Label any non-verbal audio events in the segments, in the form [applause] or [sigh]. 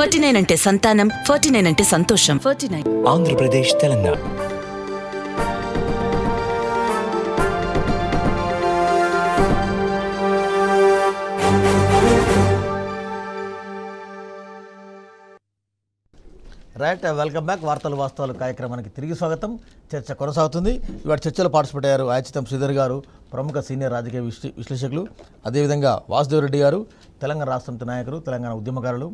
Forty nine అంటే సంతానం forty nine అంటే సంతోషం forty nine Andhra Pradesh Telangana right welcome back వార్తలు వాస్తవాలు కార్యక్రమానికి తిరిగి స్వాగతం చర్చ కొనసాగుతుంది ఇవాటి చర్చలో పార్టిసిపేట్ అయ్యారు ఆచితం శ్రీధర్ గారు ప్రముఖ సీనియర్ రాజకీయ విశ్లేషకులు అదేవిధంగా వాసుదేవ్ రెడ్డి గారు తెలంగాణ రాష్ట్రంతో నాయకులు తెలంగాణ ఉద్యమకారులు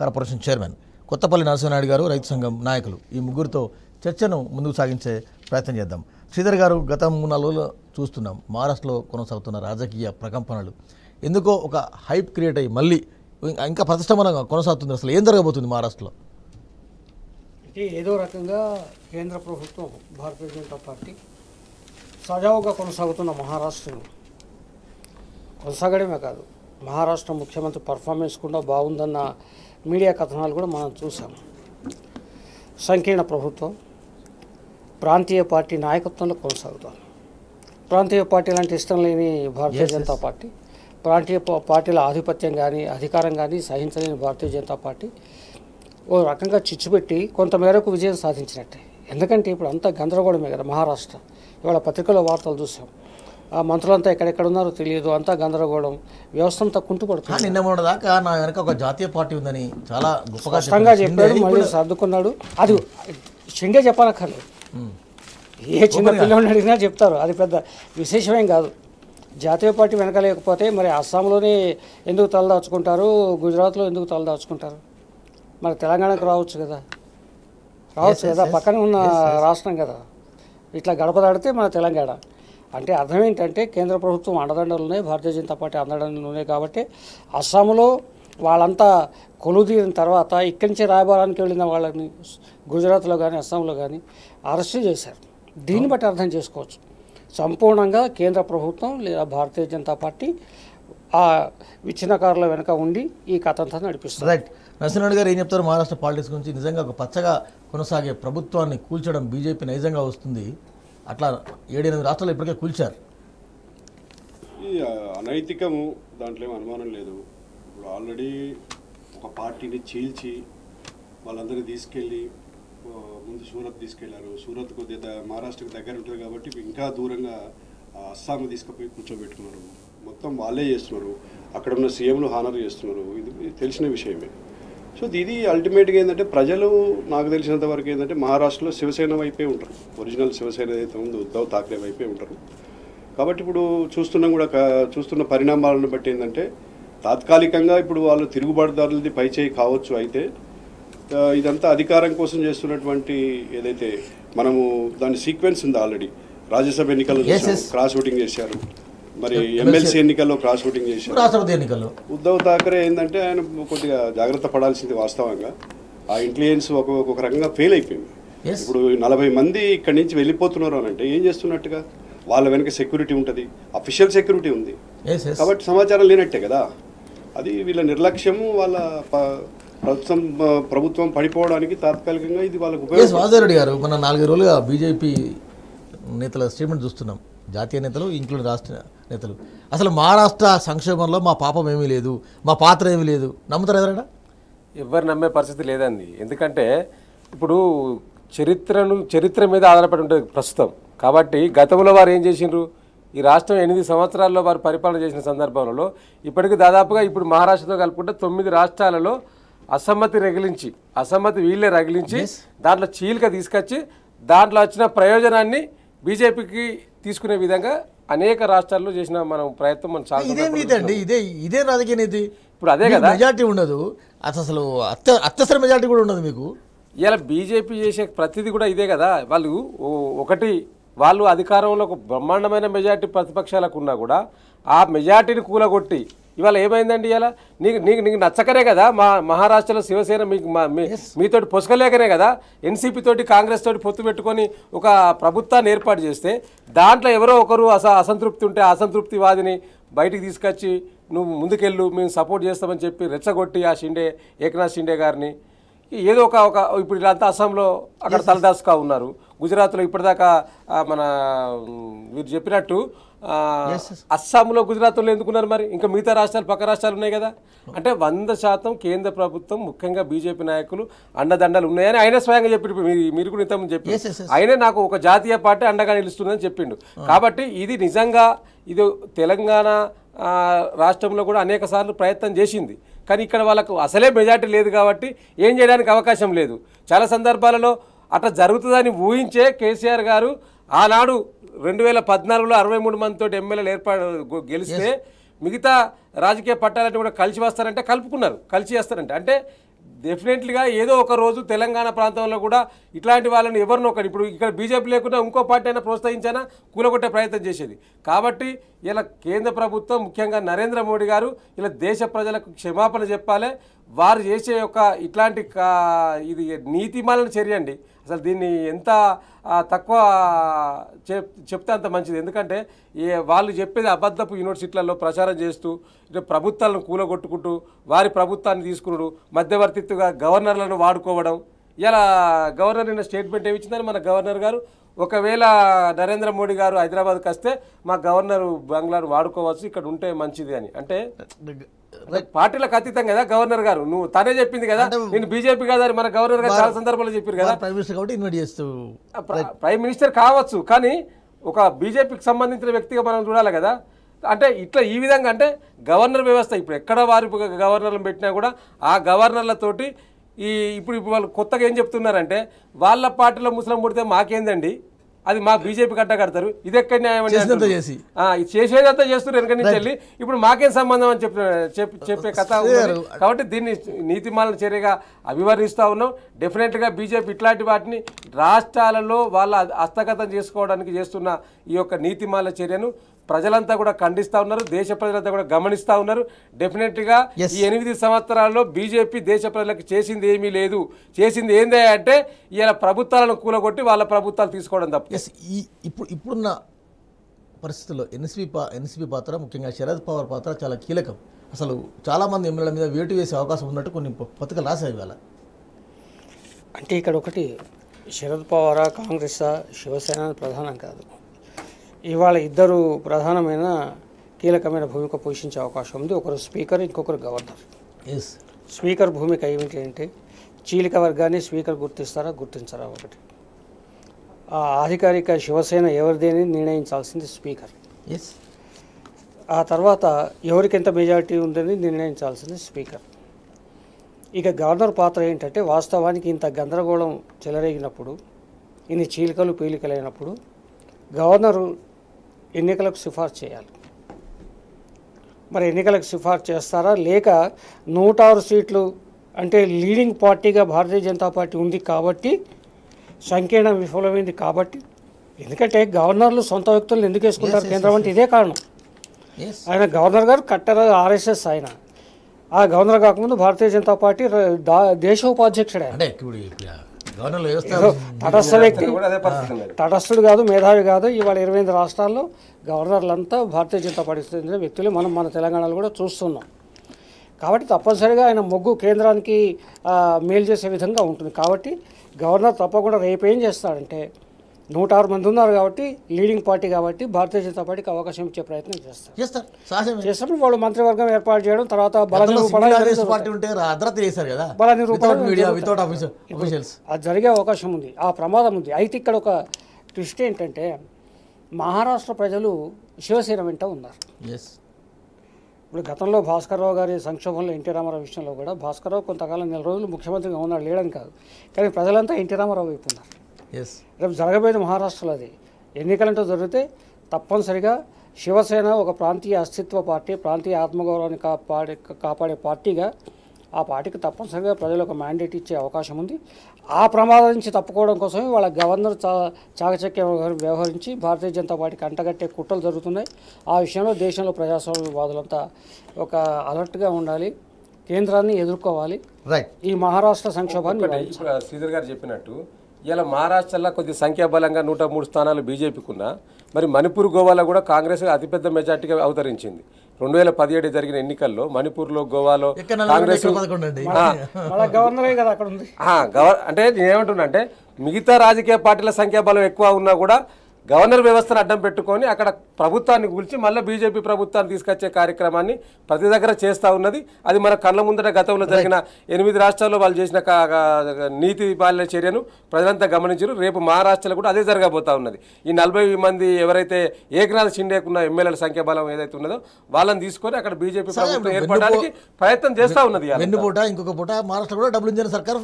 కార్పొరేషన్ చైర్మన్ కొత్తపల్లి నరసింహనాయుడు గారు రైతు సంఘం నాయకులు ఈ ముగ్గురితో చర్చను ముందుకు సాగించే ప్రయత్నం చేద్దాం శ్రీధర్ గారు గత మూడు నాలుగులో చూస్తున్నాం మహారాష్ట్రలో కొనసాగుతున్న రాజకీయ ప్రకంపనలు ఎందుకో ఒక హైప్ క్రియేట్ అయ్యి మళ్ళీ ఇంకా ప్రతిష్టమనంగా కొనసాగుతుంది అసలు ఏం జరగబోతుంది మహారాష్ట్రలో అంటే ఏదో రకంగా కేంద్ర ప్రభుత్వం భారతీయ జనతా పార్టీ సజావుగా కొనసాగుతున్న మహారాష్ట్రను కొనసాగడమే కాదు మహారాష్ట్ర ముఖ్యమంత్రి పర్ఫార్మెన్స్ కూడా బాగుందన్న మీడియా కథనాలు కూడా మనం చూసాం సంకీర్ణ ప్రభుత్వం ప్రాంతీయ పార్టీ నాయకత్వంలో కొనసాగుతాం ప్రాంతీయ పార్టీ లాంటి ఇష్టం లేని భారతీయ జనతా పార్టీ ప్రాంతీయ పార్టీల ఆధిపత్యం కానీ అధికారం కానీ సహించలేని భారతీయ జనతా పార్టీ ఓ రకంగా చిచ్చుపెట్టి కొంతమేరకు విజయం సాధించినట్టే ఎందుకంటే ఇప్పుడు అంతా గందరగోళమే కదా మహారాష్ట్ర ఇవాళ పత్రికల వార్తలు చూసాం ఆ మంత్రులంతా ఎక్కడెక్కడ ఉన్నారో తెలియదు అంతా గందరగోళం వ్యవస్థ అంతా పడుతుంది నిన్న దాకా నా వెనక ఒక జాతీయ పార్టీ ఉందని చాలా గొప్పగా చెప్పాడు మళ్ళీ సర్దుకున్నాడు అది శంగే చెప్పాలక్కర్లేదు ఏ చిన్న పిల్లలు అడిగినా చెప్తారు అది పెద్ద విశేషమేం కాదు జాతీయ పార్టీ వెనకలేకపోతే మరి అస్సాంలోనే ఎందుకు తలదాచుకుంటారు గుజరాత్లో ఎందుకు తలదాచుకుంటారు మరి తెలంగాణకు రావచ్చు కదా రావచ్చు కదా పక్కన ఉన్న రాష్ట్రం కదా ఇట్లా గడపదాడితే మన తెలంగాణ అంటే అర్థం ఏంటంటే కేంద్ర ప్రభుత్వం అండదండలునే భారతీయ జనతా పార్టీ అండదండలునే కాబట్టి అస్సాంలో వాళ్ళంతా కొలుదీరిన తర్వాత ఇక్కడి నుంచి రాయబారానికి వెళ్ళిన వాళ్ళని గుజరాత్లో కానీ అస్సాంలో కానీ అరెస్ట్ చేశారు దీన్ని బట్టి అర్థం చేసుకోవచ్చు సంపూర్ణంగా కేంద్ర ప్రభుత్వం లేదా భారతీయ జనతా పార్టీ ఆ విచ్ఛిన్నకారుల వెనుక ఉండి ఈ కథంతా నడిపిస్తుంది రైట్ నరసింహరెడ్డి గారు ఏం చెప్తారు మహారాష్ట్ర పాలిటిక్స్ గురించి నిజంగా ఒక పచ్చగా కొనసాగే ప్రభుత్వాన్ని కూల్చడం బీజేపీ నైజంగా వస్తుంది అట్లా ఏడెనిమిది రాష్ట్రాలు ఇప్పటికే కూల్చారు అనైతికము దాంట్లో ఏమి అనుమానం లేదు ఇప్పుడు ఆల్రెడీ ఒక పార్టీని చీల్చి వాళ్ళందరినీ తీసుకెళ్ళి ముందు సూరత్ తీసుకెళ్లారు సూరత్ కొద్దిగా మహారాష్ట్రకు దగ్గర ఉంటుంది కాబట్టి ఇంకా దూరంగా అస్సాం తీసుకుపోయి కూర్చోబెట్టుకున్నారు మొత్తం వాళ్ళే చేస్తున్నారు అక్కడ ఉన్న సీఎంలు హానర్ చేస్తున్నారు ఇది తెలిసిన విషయమే సో ఇది అల్టిమేట్గా ఏంటంటే ప్రజలు నాకు తెలిసినంత వరకు ఏంటంటే మహారాష్ట్రలో శివసేన వైపే ఉంటారు ఒరిజినల్ శివసేన ఏదైతే ఉందో ఉద్ధవ్ థాక్రే వైపే ఉంటారు కాబట్టి ఇప్పుడు చూస్తున్నాం కూడా చూస్తున్న పరిణామాలను బట్టి ఏంటంటే తాత్కాలికంగా ఇప్పుడు వాళ్ళు తిరుగుబాటుదారులది చేయి కావచ్చు అయితే ఇదంతా అధికారం కోసం చేస్తున్నటువంటి ఏదైతే మనము దాని సీక్వెన్స్ ఉంది ఆల్రెడీ రాజ్యసభ ఎన్నికలు క్రాస్ ఓటింగ్ చేశారు మరి ఎమ్మెల్సీ ఎన్నికల్లో క్రాస్ ఓటింగ్ చేశారు రాష్ట్రపతి ఎన్నికల్లో ఉద్ధవ్ థాకరే ఏంటంటే ఆయన కొద్దిగా జాగ్రత్త పడాల్సింది వాస్తవంగా ఆ ఇన్ఫ్లుయెన్స్ ఒక రకంగా ఫెయిల్ అయిపోయింది ఇప్పుడు నలభై మంది ఇక్కడి నుంచి వెళ్ళిపోతున్నారు అని అంటే ఏం చేస్తున్నట్టుగా వాళ్ళ వెనక సెక్యూరిటీ ఉంటుంది అఫీషియల్ సెక్యూరిటీ ఉంది కాబట్టి సమాచారం లేనట్టే కదా అది వీళ్ళ నిర్లక్ష్యము వాళ్ళ ప్రభుత్వం ప్రభుత్వం పడిపోవడానికి తాత్కాలికంగా ఇది వాళ్ళకు ఉపయోగం వాజారెడ్డి గారు మన నాలుగు రోజులుగా బీజేపీ నేతల స్టేట్మెంట్ చూస్తున్నాం జాతీయ నేతలు ఇంక్లూడ్ రాష్ట్ర నేతలు అసలు మహారాష్ట్ర సంక్షేమంలో మా పాపం ఏమీ లేదు మా పాత్ర ఏమీ లేదు నమ్ముతారు ఎవరైనా ఎవరు నమ్మే పరిస్థితి లేదండి ఎందుకంటే ఇప్పుడు చరిత్రను చరిత్ర మీద ఆధారపడి ఉంటుంది ప్రస్తుతం కాబట్టి గతంలో వారు ఏం చేసిండ్రు ఈ రాష్ట్రం ఎనిమిది సంవత్సరాల్లో వారు పరిపాలన చేసిన సందర్భంలో ఇప్పటికి దాదాపుగా ఇప్పుడు మహారాష్ట్రతో కలుపుకుంటే తొమ్మిది రాష్ట్రాలలో అసమ్మతి రగిలించి అసమ్మతి వీళ్ళే రగిలించి దాంట్లో చీలిక తీసుకొచ్చి దాంట్లో వచ్చిన ప్రయోజనాన్ని బీజేపీకి తీసుకునే విధంగా అనేక రాష్ట్రాల్లో చేసిన మనం ప్రయత్నం మనం చాలా ఇదే మీదండి ఇదే ఇదే రాజకీయ నీతి ఇప్పుడు అదే కదా మెజార్టీ ఉండదు అసలు అత్య అత్యవసర మెజార్టీ కూడా ఉండదు మీకు ఇలా బీజేపీ చేసే ప్రతిదీ కూడా ఇదే కదా వాళ్ళు ఒకటి వాళ్ళు అధికారంలో ఒక బ్రహ్మాండమైన మెజార్టీ ప్రతిపక్షాలకు ఉన్నా కూడా ఆ మెజార్టీని కూలగొట్టి ఇవాళ ఏమైందండి ఇవాళ నీకు నీకు నీకు నచ్చకనే కదా మా మహారాష్ట్రలో శివసేన మీకు మీతోటి పొసకలేకనే కదా ఎన్సీపీ తోటి కాంగ్రెస్ తోటి పొత్తు పెట్టుకొని ఒక ప్రభుత్వాన్ని ఏర్పాటు చేస్తే దాంట్లో ఎవరో ఒకరు అస అసంతృప్తి ఉంటే అసంతృప్తి వాదిని బయటికి తీసుకొచ్చి నువ్వు ముందుకెళ్ళు మేము సపోర్ట్ చేస్తామని చెప్పి రెచ్చగొట్టి ఆ షిండే ఏకనాథ్ షిండే గారిని ఏదో ఒక ఒక ఇప్పుడు వీళ్ళంతా అస్సాంలో అక్కడ తలదాసుగా ఉన్నారు గుజరాత్లో ఇప్పటిదాకా మన మీరు చెప్పినట్టు అస్సాంలో గుజరాత్లో ఎందుకున్నారు మరి ఇంకా మిగతా రాష్ట్రాలు పక్క రాష్ట్రాలు ఉన్నాయి కదా అంటే వంద శాతం కేంద్ర ప్రభుత్వం ముఖ్యంగా బీజేపీ నాయకులు అండదండలు ఉన్నాయని ఆయన స్వయంగా చెప్పిండు మీరు కూడా ఇంతమంది చెప్పి ఆయనే నాకు ఒక జాతీయ పార్టీ అండగా నిలుస్తుందని చెప్పిండు కాబట్టి ఇది నిజంగా ఇది తెలంగాణ రాష్ట్రంలో కూడా అనేక సార్లు ప్రయత్నం చేసింది కానీ ఇక్కడ వాళ్ళకు అసలే మెజార్టీ లేదు కాబట్టి ఏం చేయడానికి అవకాశం లేదు చాలా సందర్భాలలో అట్లా జరుగుతుందని ఊహించే కేసీఆర్ గారు ఆనాడు రెండు వేల పద్నాలుగులో అరవై మూడు మందితో ఎమ్మెల్యేలు ఏర్పాటు గెలిస్తే మిగతా రాజకీయ పట్టాలన్నీ కూడా కలిసి వస్తారంటే కలుపుకున్నారు కలిసి వేస్తారంటే అంటే డెఫినెట్లీగా ఏదో ఒక రోజు తెలంగాణ ప్రాంతంలో కూడా ఇట్లాంటి వాళ్ళని ఎవరినో ఒకరు ఇప్పుడు ఇక్కడ బీజేపీ లేకుండా ఇంకో పార్టీ అయినా ప్రోత్సహించానా కూలగొట్టే ప్రయత్నం చేసేది కాబట్టి ఇలా కేంద్ర ప్రభుత్వం ముఖ్యంగా నరేంద్ర మోడీ గారు ఇలా దేశ ప్రజలకు క్షమాపణ చెప్పాలి వారు చేసే యొక్క ఇట్లాంటి ఇది నీతిమాలను చర్యండి అసలు దీన్ని ఎంత తక్కువ చెప్తే అంత మంచిది ఎందుకంటే ఏ వాళ్ళు చెప్పేది అబద్ధపు యూనివర్సిటీలలో ప్రచారం చేస్తూ ఇటు ప్రభుత్వాలను కూలగొట్టుకుంటూ వారి ప్రభుత్వాన్ని తీసుకున్నాడు మధ్యవర్తిత్వగా గవర్నర్లను వాడుకోవడం ఇలా గవర్నర్ నిన్న స్టేట్మెంట్ ఇచ్చిందని మన గవర్నర్ గారు ఒకవేళ నరేంద్ర మోడీ గారు హైదరాబాద్కి వస్తే మా గవర్నర్ బంగ్లాను వాడుకోవచ్చు ఇక్కడ ఉంటే మంచిది అని అంటే పార్టీలకు అతీతం కదా గవర్నర్ గారు నువ్వు తనే చెప్పింది కదా నేను బీజేపీ కదా మన గవర్నర్ గారు చాలా సందర్భాలు చెప్పారు కదా ప్రైమ్ మినిస్టర్ కాబట్టి ఇన్వైట్ చేస్తూ ప్రైమ్ మినిస్టర్ కావచ్చు కానీ ఒక బీజేపీకి సంబంధించిన వ్యక్తిగా మనం చూడాలి కదా అంటే ఇట్లా ఈ విధంగా అంటే గవర్నర్ వ్యవస్థ ఇప్పుడు ఎక్కడ వారి గవర్నర్లు పెట్టినా కూడా ఆ గవర్నర్లతోటి ఈ ఇప్పుడు వాళ్ళు కొత్తగా ఏం చెప్తున్నారంటే వాళ్ళ పార్టీలో ముస్లిం పుడితే మాకేందండి అది మా బీజేపీ కట్ట కడతారు ఇది ఎక్కడ న్యాయం చేసి చేసేదంతా చేస్తున్నారు వెనక నుంచి వెళ్ళి ఇప్పుడు మాకేం సంబంధం అని చెప్పిన చెప్పే కథ కాబట్టి దీన్ని నీతిమాల చర్యగా అభివర్ణిస్తూ ఉన్నాం డెఫినెట్గా బీజేపీ ఇట్లాంటి వాటిని రాష్ట్రాలలో వాళ్ళ హస్తగతం చేసుకోవడానికి చేస్తున్న ఈ యొక్క నీతిమాల చర్యను ప్రజలంతా కూడా ఖండిస్తూ ఉన్నారు దేశ ప్రజలంతా కూడా గమనిస్తూ ఉన్నారు డెఫినెట్గా ఈ ఎనిమిది సంవత్సరాల్లో బీజేపీ దేశ ప్రజలకు చేసింది ఏమీ లేదు చేసింది ఏందే అంటే ఇలా ప్రభుత్వాలను కూలగొట్టి వాళ్ళ ప్రభుత్వాలు తీసుకోవడం తప్ప ఈ ఇప్పుడు ఇప్పుడున్న పరిస్థితుల్లో ఎన్ఎస్పీ పా ఎన్ఎస్పీ పాత్ర ముఖ్యంగా శరద్ పవార్ పాత్ర చాలా కీలకం అసలు చాలామంది ఎమ్మెల్యేల మీద వేటు వేసే అవకాశం ఉన్నట్టు కొన్ని పథకాలు రాశాయి ఇవాళ అంటే ఇక్కడ ఒకటి శరద్ పవారా కాంగ్రెస్ శివసేన ప్రధానం కాదు ఇవాళ ఇద్దరు ప్రధానమైన కీలకమైన భూమిక పోషించే అవకాశం ఉంది ఒకరు స్పీకర్ ఇంకొకరు గవర్నర్ ఎస్ స్పీకర్ భూమిక ఏమిటి అంటే చీలిక వర్గాన్ని స్పీకర్ గుర్తిస్తారా గుర్తించరా ఒకటి ఆ అధికారిక శివసేన ఎవరిదేని నిర్ణయించాల్సింది స్పీకర్ ఎస్ ఆ తర్వాత ఎవరికెంత మెజారిటీ ఉందని నిర్ణయించాల్సింది స్పీకర్ ఇక గవర్నర్ పాత్ర ఏంటంటే వాస్తవానికి ఇంత గందరగోళం చెలరేగినప్పుడు ఇన్ని చీలికలు పీలికలైనప్పుడు గవర్నరు ఎన్నికలకు సిఫార్సు చేయాలి మరి ఎన్నికలకు సిఫార్సు చేస్తారా లేక నూట ఆరు సీట్లు అంటే లీడింగ్ పార్టీగా భారతీయ జనతా పార్టీ ఉంది కాబట్టి సంకీర్ణం విఫలమైంది కాబట్టి ఎందుకంటే గవర్నర్లు సొంత వ్యక్తులను ఎందుకు వేసుకుంటారు కేంద్రం అంటే ఇదే కారణం ఆయన గవర్నర్ గారు కట్టర ఆర్ఎస్ఎస్ ఆయన ఆ గవర్నర్ కాకముందు భారతీయ జనతా పార్టీ దేశ ఉపాధ్యక్షుడే తటస్థ వ్యక్తి తటస్థుడు కాదు మేధావి కాదు ఇవాళ ఇరవై ఎనిమిది రాష్ట్రాల్లో గవర్నర్లంతా భారతీయ జనతా పార్టీ వ్యక్తులు మనం మన తెలంగాణలో కూడా చూస్తున్నాం కాబట్టి తప్పనిసరిగా ఆయన మొగ్గు కేంద్రానికి మేలు చేసే విధంగా ఉంటుంది కాబట్టి గవర్నర్ తప్పకుండా రేపు ఏం చేస్తాడంటే నూట ఆరు మంది ఉన్నారు కాబట్టి లీడింగ్ పార్టీ కాబట్టి భారతీయ జనతా పార్టీకి అవకాశం ఇచ్చే ప్రయత్నం చేస్తారు చేస్తారు వాళ్ళు మంత్రివర్గం ఏర్పాటు చేయడం తర్వాత అది జరిగే అవకాశం ఉంది ఆ ప్రమాదం ఉంది అయితే ఇక్కడ ఒక ట్విస్ట్ ఏంటంటే మహారాష్ట్ర ప్రజలు శివసేన వెంట ఉన్నారు ఇప్పుడు గతంలో రావు గారి సంక్షోభంలో ఎన్టీ రామారావు విషయంలో కూడా రావు కొంతకాలం నెల రోజులు ముఖ్యమంత్రిగా ఉన్నాడు లేడని కాదు కానీ ప్రజలంతా ఎన్టీ రామారావు వైపు ఉన్నారు రేపు జరగబోయేది మహారాష్ట్రలో అది ఎన్నికలంటూ జరిగితే తప్పనిసరిగా శివసేన ఒక ప్రాంతీయ అస్తిత్వ పార్టీ ప్రాంతీయ ఆత్మగౌరవాన్ని కాపాడే కాపాడే పార్టీగా ఆ పార్టీకి తప్పనిసరిగా ప్రజలు ఒక మ్యాండేట్ ఇచ్చే అవకాశం ఉంది ఆ ప్రమాదం నుంచి తప్పుకోవడం కోసమే వాళ్ళ గవర్నర్ చా చాకచక్య వ్యవహరించి భారతీయ జనతా పార్టీకి అంటగట్టే కుట్రలు జరుగుతున్నాయి ఆ విషయంలో దేశంలో ప్రజాస్వామ్యవాదులంతా ఒక అలర్ట్గా ఉండాలి కేంద్రాన్ని ఎదుర్కోవాలి రైట్ ఈ మహారాష్ట్ర సంక్షోభాన్ని శ్రీధర్ గారు చెప్పినట్టు ఇలా మహారాష్ట్రలో కొద్ది సంఖ్యాబలంగా నూట మూడు స్థానాలు బీజేపీకి ఉన్నా మరి మణిపూర్ గోవాలో కూడా కాంగ్రెస్ అతిపెద్ద మెజార్టీగా అవతరించింది రెండు వేల పదిహేడు జరిగిన ఎన్నికల్లో మణిపూర్లో గోవాలో కాంగ్రెస్ అంటే నేనేమంటున్నా అంటే మిగతా రాజకీయ పార్టీల సంఖ్యాబలం ఎక్కువ ఉన్నా కూడా గవర్నర్ వ్యవస్థను అడ్డం పెట్టుకొని అక్కడ ప్రభుత్వాన్ని కూల్చి మళ్ళీ బీజేపీ ప్రభుత్వాన్ని తీసుకొచ్చే కార్యక్రమాన్ని ప్రతి దగ్గర చేస్తూ ఉన్నది అది మన కళ్ళ ముందట గతంలో జరిగిన ఎనిమిది రాష్ట్రాల్లో వాళ్ళు చేసిన నీతి పాలన చర్యను ప్రజలంతా గమనించారు రేపు మహారాష్ట్రలో కూడా అదే జరగబోతా ఉన్నది ఈ నలభై మంది ఎవరైతే ఏకనాథ్ షిండేకున్న ఎమ్మెల్యేల సంఖ్య బలం ఏదైతే ఉన్నదో వాళ్ళని తీసుకొని అక్కడ బీజేపీ ప్రభుత్వం ఏర్పడడానికి ప్రయత్నం చేస్తూ ఉన్నది ఇంకొక పూట మహారాష్ట్ర కూడా డబ్బులు సర్కార్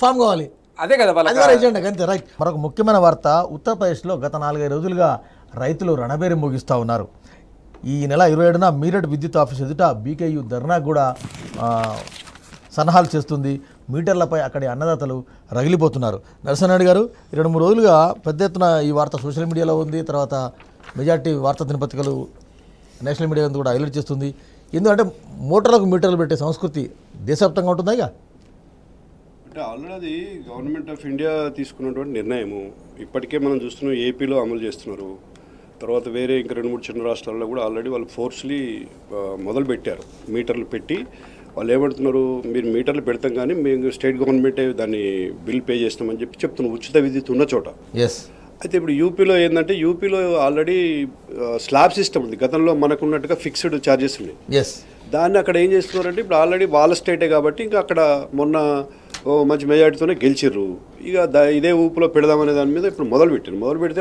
ఫామ్ కావాలి అదే కదా ఎజెండా అంతే రైట్ మరొక ముఖ్యమైన వార్త ఉత్తరప్రదేశ్లో గత నాలుగైదు రోజులుగా రైతులు రణబేరి ముగిస్తూ ఉన్నారు ఈ నెల ఇరవై ఏడున మీరట్ విద్యుత్ ఆఫీస్ ఎదుట బీకేయూ ధర్నా కూడా సన్నాహాలు చేస్తుంది మీటర్లపై అక్కడి అన్నదాతలు రగిలిపోతున్నారు నరసనాయుడు గారు రెండు మూడు రోజులుగా పెద్ద ఎత్తున ఈ వార్త సోషల్ మీడియాలో ఉంది తర్వాత మెజార్టీ వార్తా దినపత్రికలు నేషనల్ మీడియా కూడా హైలైట్ చేస్తుంది ఎందుకంటే మోటార్లకు మీటర్లు పెట్టే సంస్కృతి దేశవ్యాప్తంగా ఉంటుందా ఇక అంటే ఆల్రెడీ అది గవర్నమెంట్ ఆఫ్ ఇండియా తీసుకున్నటువంటి నిర్ణయము ఇప్పటికే మనం చూస్తున్నాం ఏపీలో అమలు చేస్తున్నారు తర్వాత వేరే ఇంకా రెండు మూడు చిన్న రాష్ట్రాల్లో కూడా ఆల్రెడీ వాళ్ళు ఫోర్స్లీ మొదలు పెట్టారు మీటర్లు పెట్టి వాళ్ళు ఏమంటున్నారు మీరు మీటర్లు పెడతాం కానీ మేము స్టేట్ గవర్నమెంటే దాన్ని బిల్ పే చేస్తామని చెప్పి చెప్తున్నాం ఉచిత విద్యుత్ ఉన్న చోట ఎస్ అయితే ఇప్పుడు యూపీలో ఏంటంటే యూపీలో ఆల్రెడీ స్లాబ్ సిస్టమ్ ఉంది గతంలో మనకున్నట్టుగా ఫిక్స్డ్ ఛార్జెస్ ఉన్నాయి దాన్ని అక్కడ ఏం చేస్తున్నారంటే ఇప్పుడు ఆల్రెడీ వాళ్ళ స్టేటే కాబట్టి ఇంకా అక్కడ మొన్న ఓ మంచి మెజార్టీతోనే గెలిచిర్రు ఇక ఇదే ఊపులో పెడదామనే దాని మీద ఇప్పుడు మొదలు పెట్టారు మొదలు పెడితే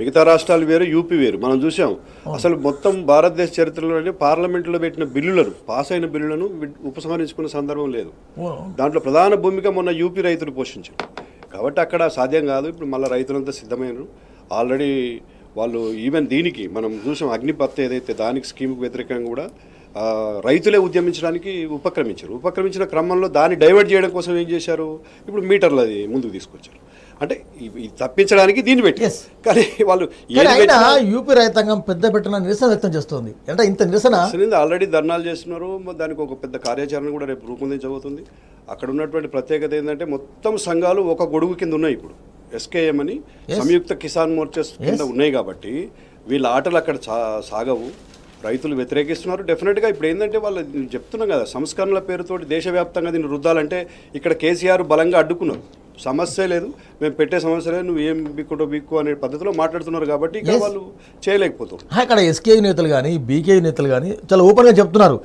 మిగతా రాష్ట్రాలు వేరు యూపీ వేరు మనం చూసాం అసలు మొత్తం భారతదేశ చరిత్రలోనే పార్లమెంట్లో పెట్టిన బిల్లులను పాస్ అయిన బిల్లులను ఉపసంహరించుకున్న సందర్భం లేదు దాంట్లో ప్రధాన భూమిక మొన్న యూపీ రైతులు పోషించారు కాబట్టి అక్కడ సాధ్యం కాదు ఇప్పుడు మళ్ళీ రైతులంతా సిద్ధమైనరు ఆల్రెడీ వాళ్ళు ఈవెన్ దీనికి మనం చూసాం అగ్నిపత్ ఏదైతే దానికి స్కీమ్కి వ్యతిరేకంగా కూడా రైతులే ఉద్యమించడానికి ఉపక్రమించారు ఉపక్రమించిన క్రమంలో దాన్ని డైవర్ట్ చేయడం కోసం ఏం చేశారు ఇప్పుడు మీటర్లు అది ముందుకు తీసుకొచ్చారు అంటే తప్పించడానికి దీన్ని పెట్టి కానీ వాళ్ళు యూపీ రైతాంగం పెద్ద పెట్టిన నిరసన వ్యక్తం చేస్తుంది అంటే ఇంత నిరసన ఆల్రెడీ ధర్నాలు చేస్తున్నారు దానికి ఒక పెద్ద కార్యాచరణ కూడా రేపు రూపొందించబోతుంది అక్కడ ఉన్నటువంటి ప్రత్యేకత ఏంటంటే మొత్తం సంఘాలు ఒక గొడుగు కింద ఉన్నాయి ఇప్పుడు ఎస్కేఎం అని సంయుక్త కిసాన్ మోర్చస్ కింద ఉన్నాయి కాబట్టి వీళ్ళ ఆటలు అక్కడ సాగవు రైతులు వ్యతిరేకిస్తున్నారు డెఫినెట్గా ఇప్పుడు ఏంటంటే వాళ్ళు చెప్తున్నాం కదా సంస్కరణల పేరుతోటి దేశవ్యాప్తంగా దీన్ని రుద్దాలంటే ఇక్కడ కేసీఆర్ బలంగా అడ్డుకున్నారు సమస్య లేదు మేము పెట్టే సమస్య లేదు నువ్వు ఏం బిక్కుటో బిక్కు అనే పద్ధతిలో మాట్లాడుతున్నారు కాబట్టి ఇక్కడ వాళ్ళు చేయలేకపోతున్నారు ఇక్కడ ఎస్కే నేతలు కానీ బీకే నేతలు కానీ చాలా ఓపెన్గా చెప్తున్నారు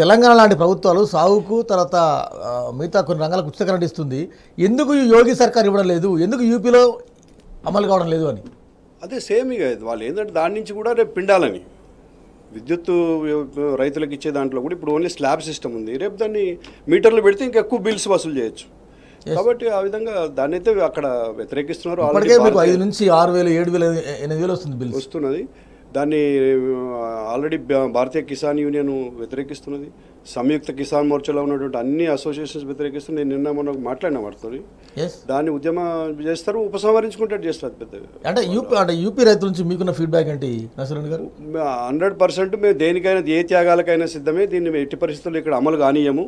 తెలంగాణ లాంటి ప్రభుత్వాలు సాగుకు తర్వాత మిగతా కొన్ని రంగాలకు ఉచిత ఇస్తుంది ఎందుకు యోగి సర్కార్ ఇవ్వడం లేదు ఎందుకు యూపీలో అమలు కావడం లేదు అని అదే సేమ్ ఇక వాళ్ళు ఏంటంటే దాని నుంచి కూడా రేపు పిండాలని విద్యుత్ రైతులకు ఇచ్చే దాంట్లో కూడా ఇప్పుడు ఓన్లీ స్లాబ్ సిస్టమ్ ఉంది రేపు దాన్ని మీటర్లు పెడితే ఇంకా ఎక్కువ బిల్స్ వసూలు చేయొచ్చు కాబట్టి ఆ విధంగా దాన్ని అయితే అక్కడ వ్యతిరేకిస్తున్నారు ఐదు నుంచి ఆరు వేలు ఏడు వేలు ఎనిమిది వేలు వస్తుంది బిల్ వస్తున్నది దాన్ని ఆల్రెడీ భారతీయ కిసాన్ యూనియన్ వ్యతిరేకిస్తున్నది సంయుక్త కిసాన్ మోర్చాలో ఉన్నటువంటి అన్ని అసోసియేషన్స్ వ్యతిరేకిస్తూ నేను నిన్న మొన్న మాట్లాడిన వాడుతుంది దాన్ని ఉద్యమం చేస్తారు ఉపసంహరించుకుంటే చేస్తారు పెద్ద అంటే యూపీ అంటే యూపీ రైతుల నుంచి మీకున్న ఫీడ్బ్యాక్ ఏంటి నసరన్ గారు హండ్రెడ్ పర్సెంట్ మేము దేనికైనా ఏ త్యాగాలకైనా సిద్ధమే దీన్ని మేము ఎట్టి పరిస్థితుల్లో ఇక్కడ అమలు కానీయము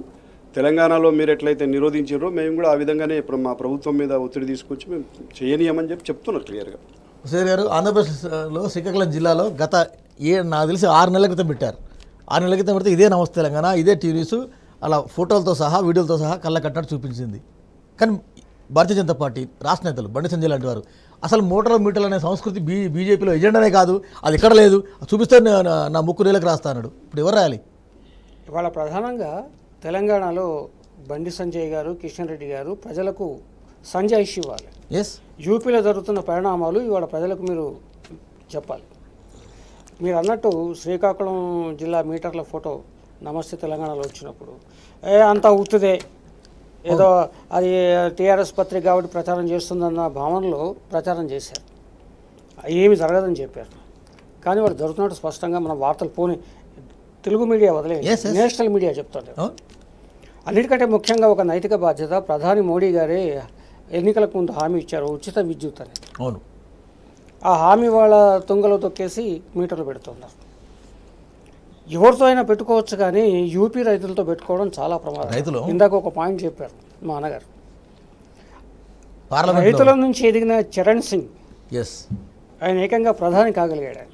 తెలంగాణలో మీరు ఎట్లయితే నిరోధించారో మేము కూడా ఆ విధంగానే ఇప్పుడు మా ప్రభుత్వం మీద ఒత్తిడి తీసుకొచ్చి మేము చేయనీయమని చెప్పి చెప్తున్నారు క్లియర్గా సరే గారు ఆంధ్రప్రదేశ్లో శ్రీకాకుళం జిల్లాలో గత ఏ నాకు తెలిసి ఆరు నెలల క్రితం పెట్టారు ఆరు నెలల క్రితం పెడితే ఇదే నమస్తే తెలంగాణ ఇదే టీవీస్ అలా ఫోటోలతో సహా వీడియోలతో సహా కళ్ళ కట్టినట్టు చూపించింది కానీ భారతీయ జనతా పార్టీ రాష్ట్ర నేతలు బండి సంజయ్ లాంటి వారు అసలు మోటార్ మీటర్లు అనే సంస్కృతి బీ బీజేపీలో ఎజెండానే కాదు అది ఎక్కడ లేదు చూపిస్తే నా ముక్కు నీళ్ళకి రాస్తాడు ఇప్పుడు ఎవరు రాయాలి ఇవాళ ప్రధానంగా తెలంగాణలో బండి సంజయ్ గారు కిషన్ రెడ్డి గారు ప్రజలకు సంజాయిషి ఇవ్వాలి ఎస్ యూపీలో జరుగుతున్న పరిణామాలు ఇవాళ ప్రజలకు మీరు చెప్పాలి మీరు అన్నట్టు శ్రీకాకుళం జిల్లా మీటర్ల ఫోటో నమస్తే తెలంగాణలో వచ్చినప్పుడు ఏ అంత ఉత్తుదే ఏదో అది టీఆర్ఎస్ పత్రిక కాబట్టి ప్రచారం చేస్తుందన్న భావనలో ప్రచారం చేశారు ఏమి జరగదని చెప్పారు కానీ వాడు జరుగుతున్నట్టు స్పష్టంగా మన వార్తలు పోని తెలుగు మీడియా వదిలేదు నేషనల్ మీడియా చెప్తాడు అన్నిటికంటే ముఖ్యంగా ఒక నైతిక బాధ్యత ప్రధాని మోడీ గారే ఎన్నికలకు ముందు హామీ ఇచ్చారు ఉచిత విద్యుత్ అని అవును ఆ హామీ వాళ్ళ తుంగలో తొక్కేసి మీటర్లు పెడుతున్నారు ఎవరితో అయినా పెట్టుకోవచ్చు కానీ యూపీ రైతులతో పెట్టుకోవడం చాలా ప్రమాదం రైతులు ఇందాక ఒక పాయింట్ చెప్పారు మా అన్నగారు రైతుల నుంచి ఎదిగిన చరణ్ సింగ్ ఎస్ ఆయన ఏకంగా ప్రధాని కాగలిగాడు ఆయన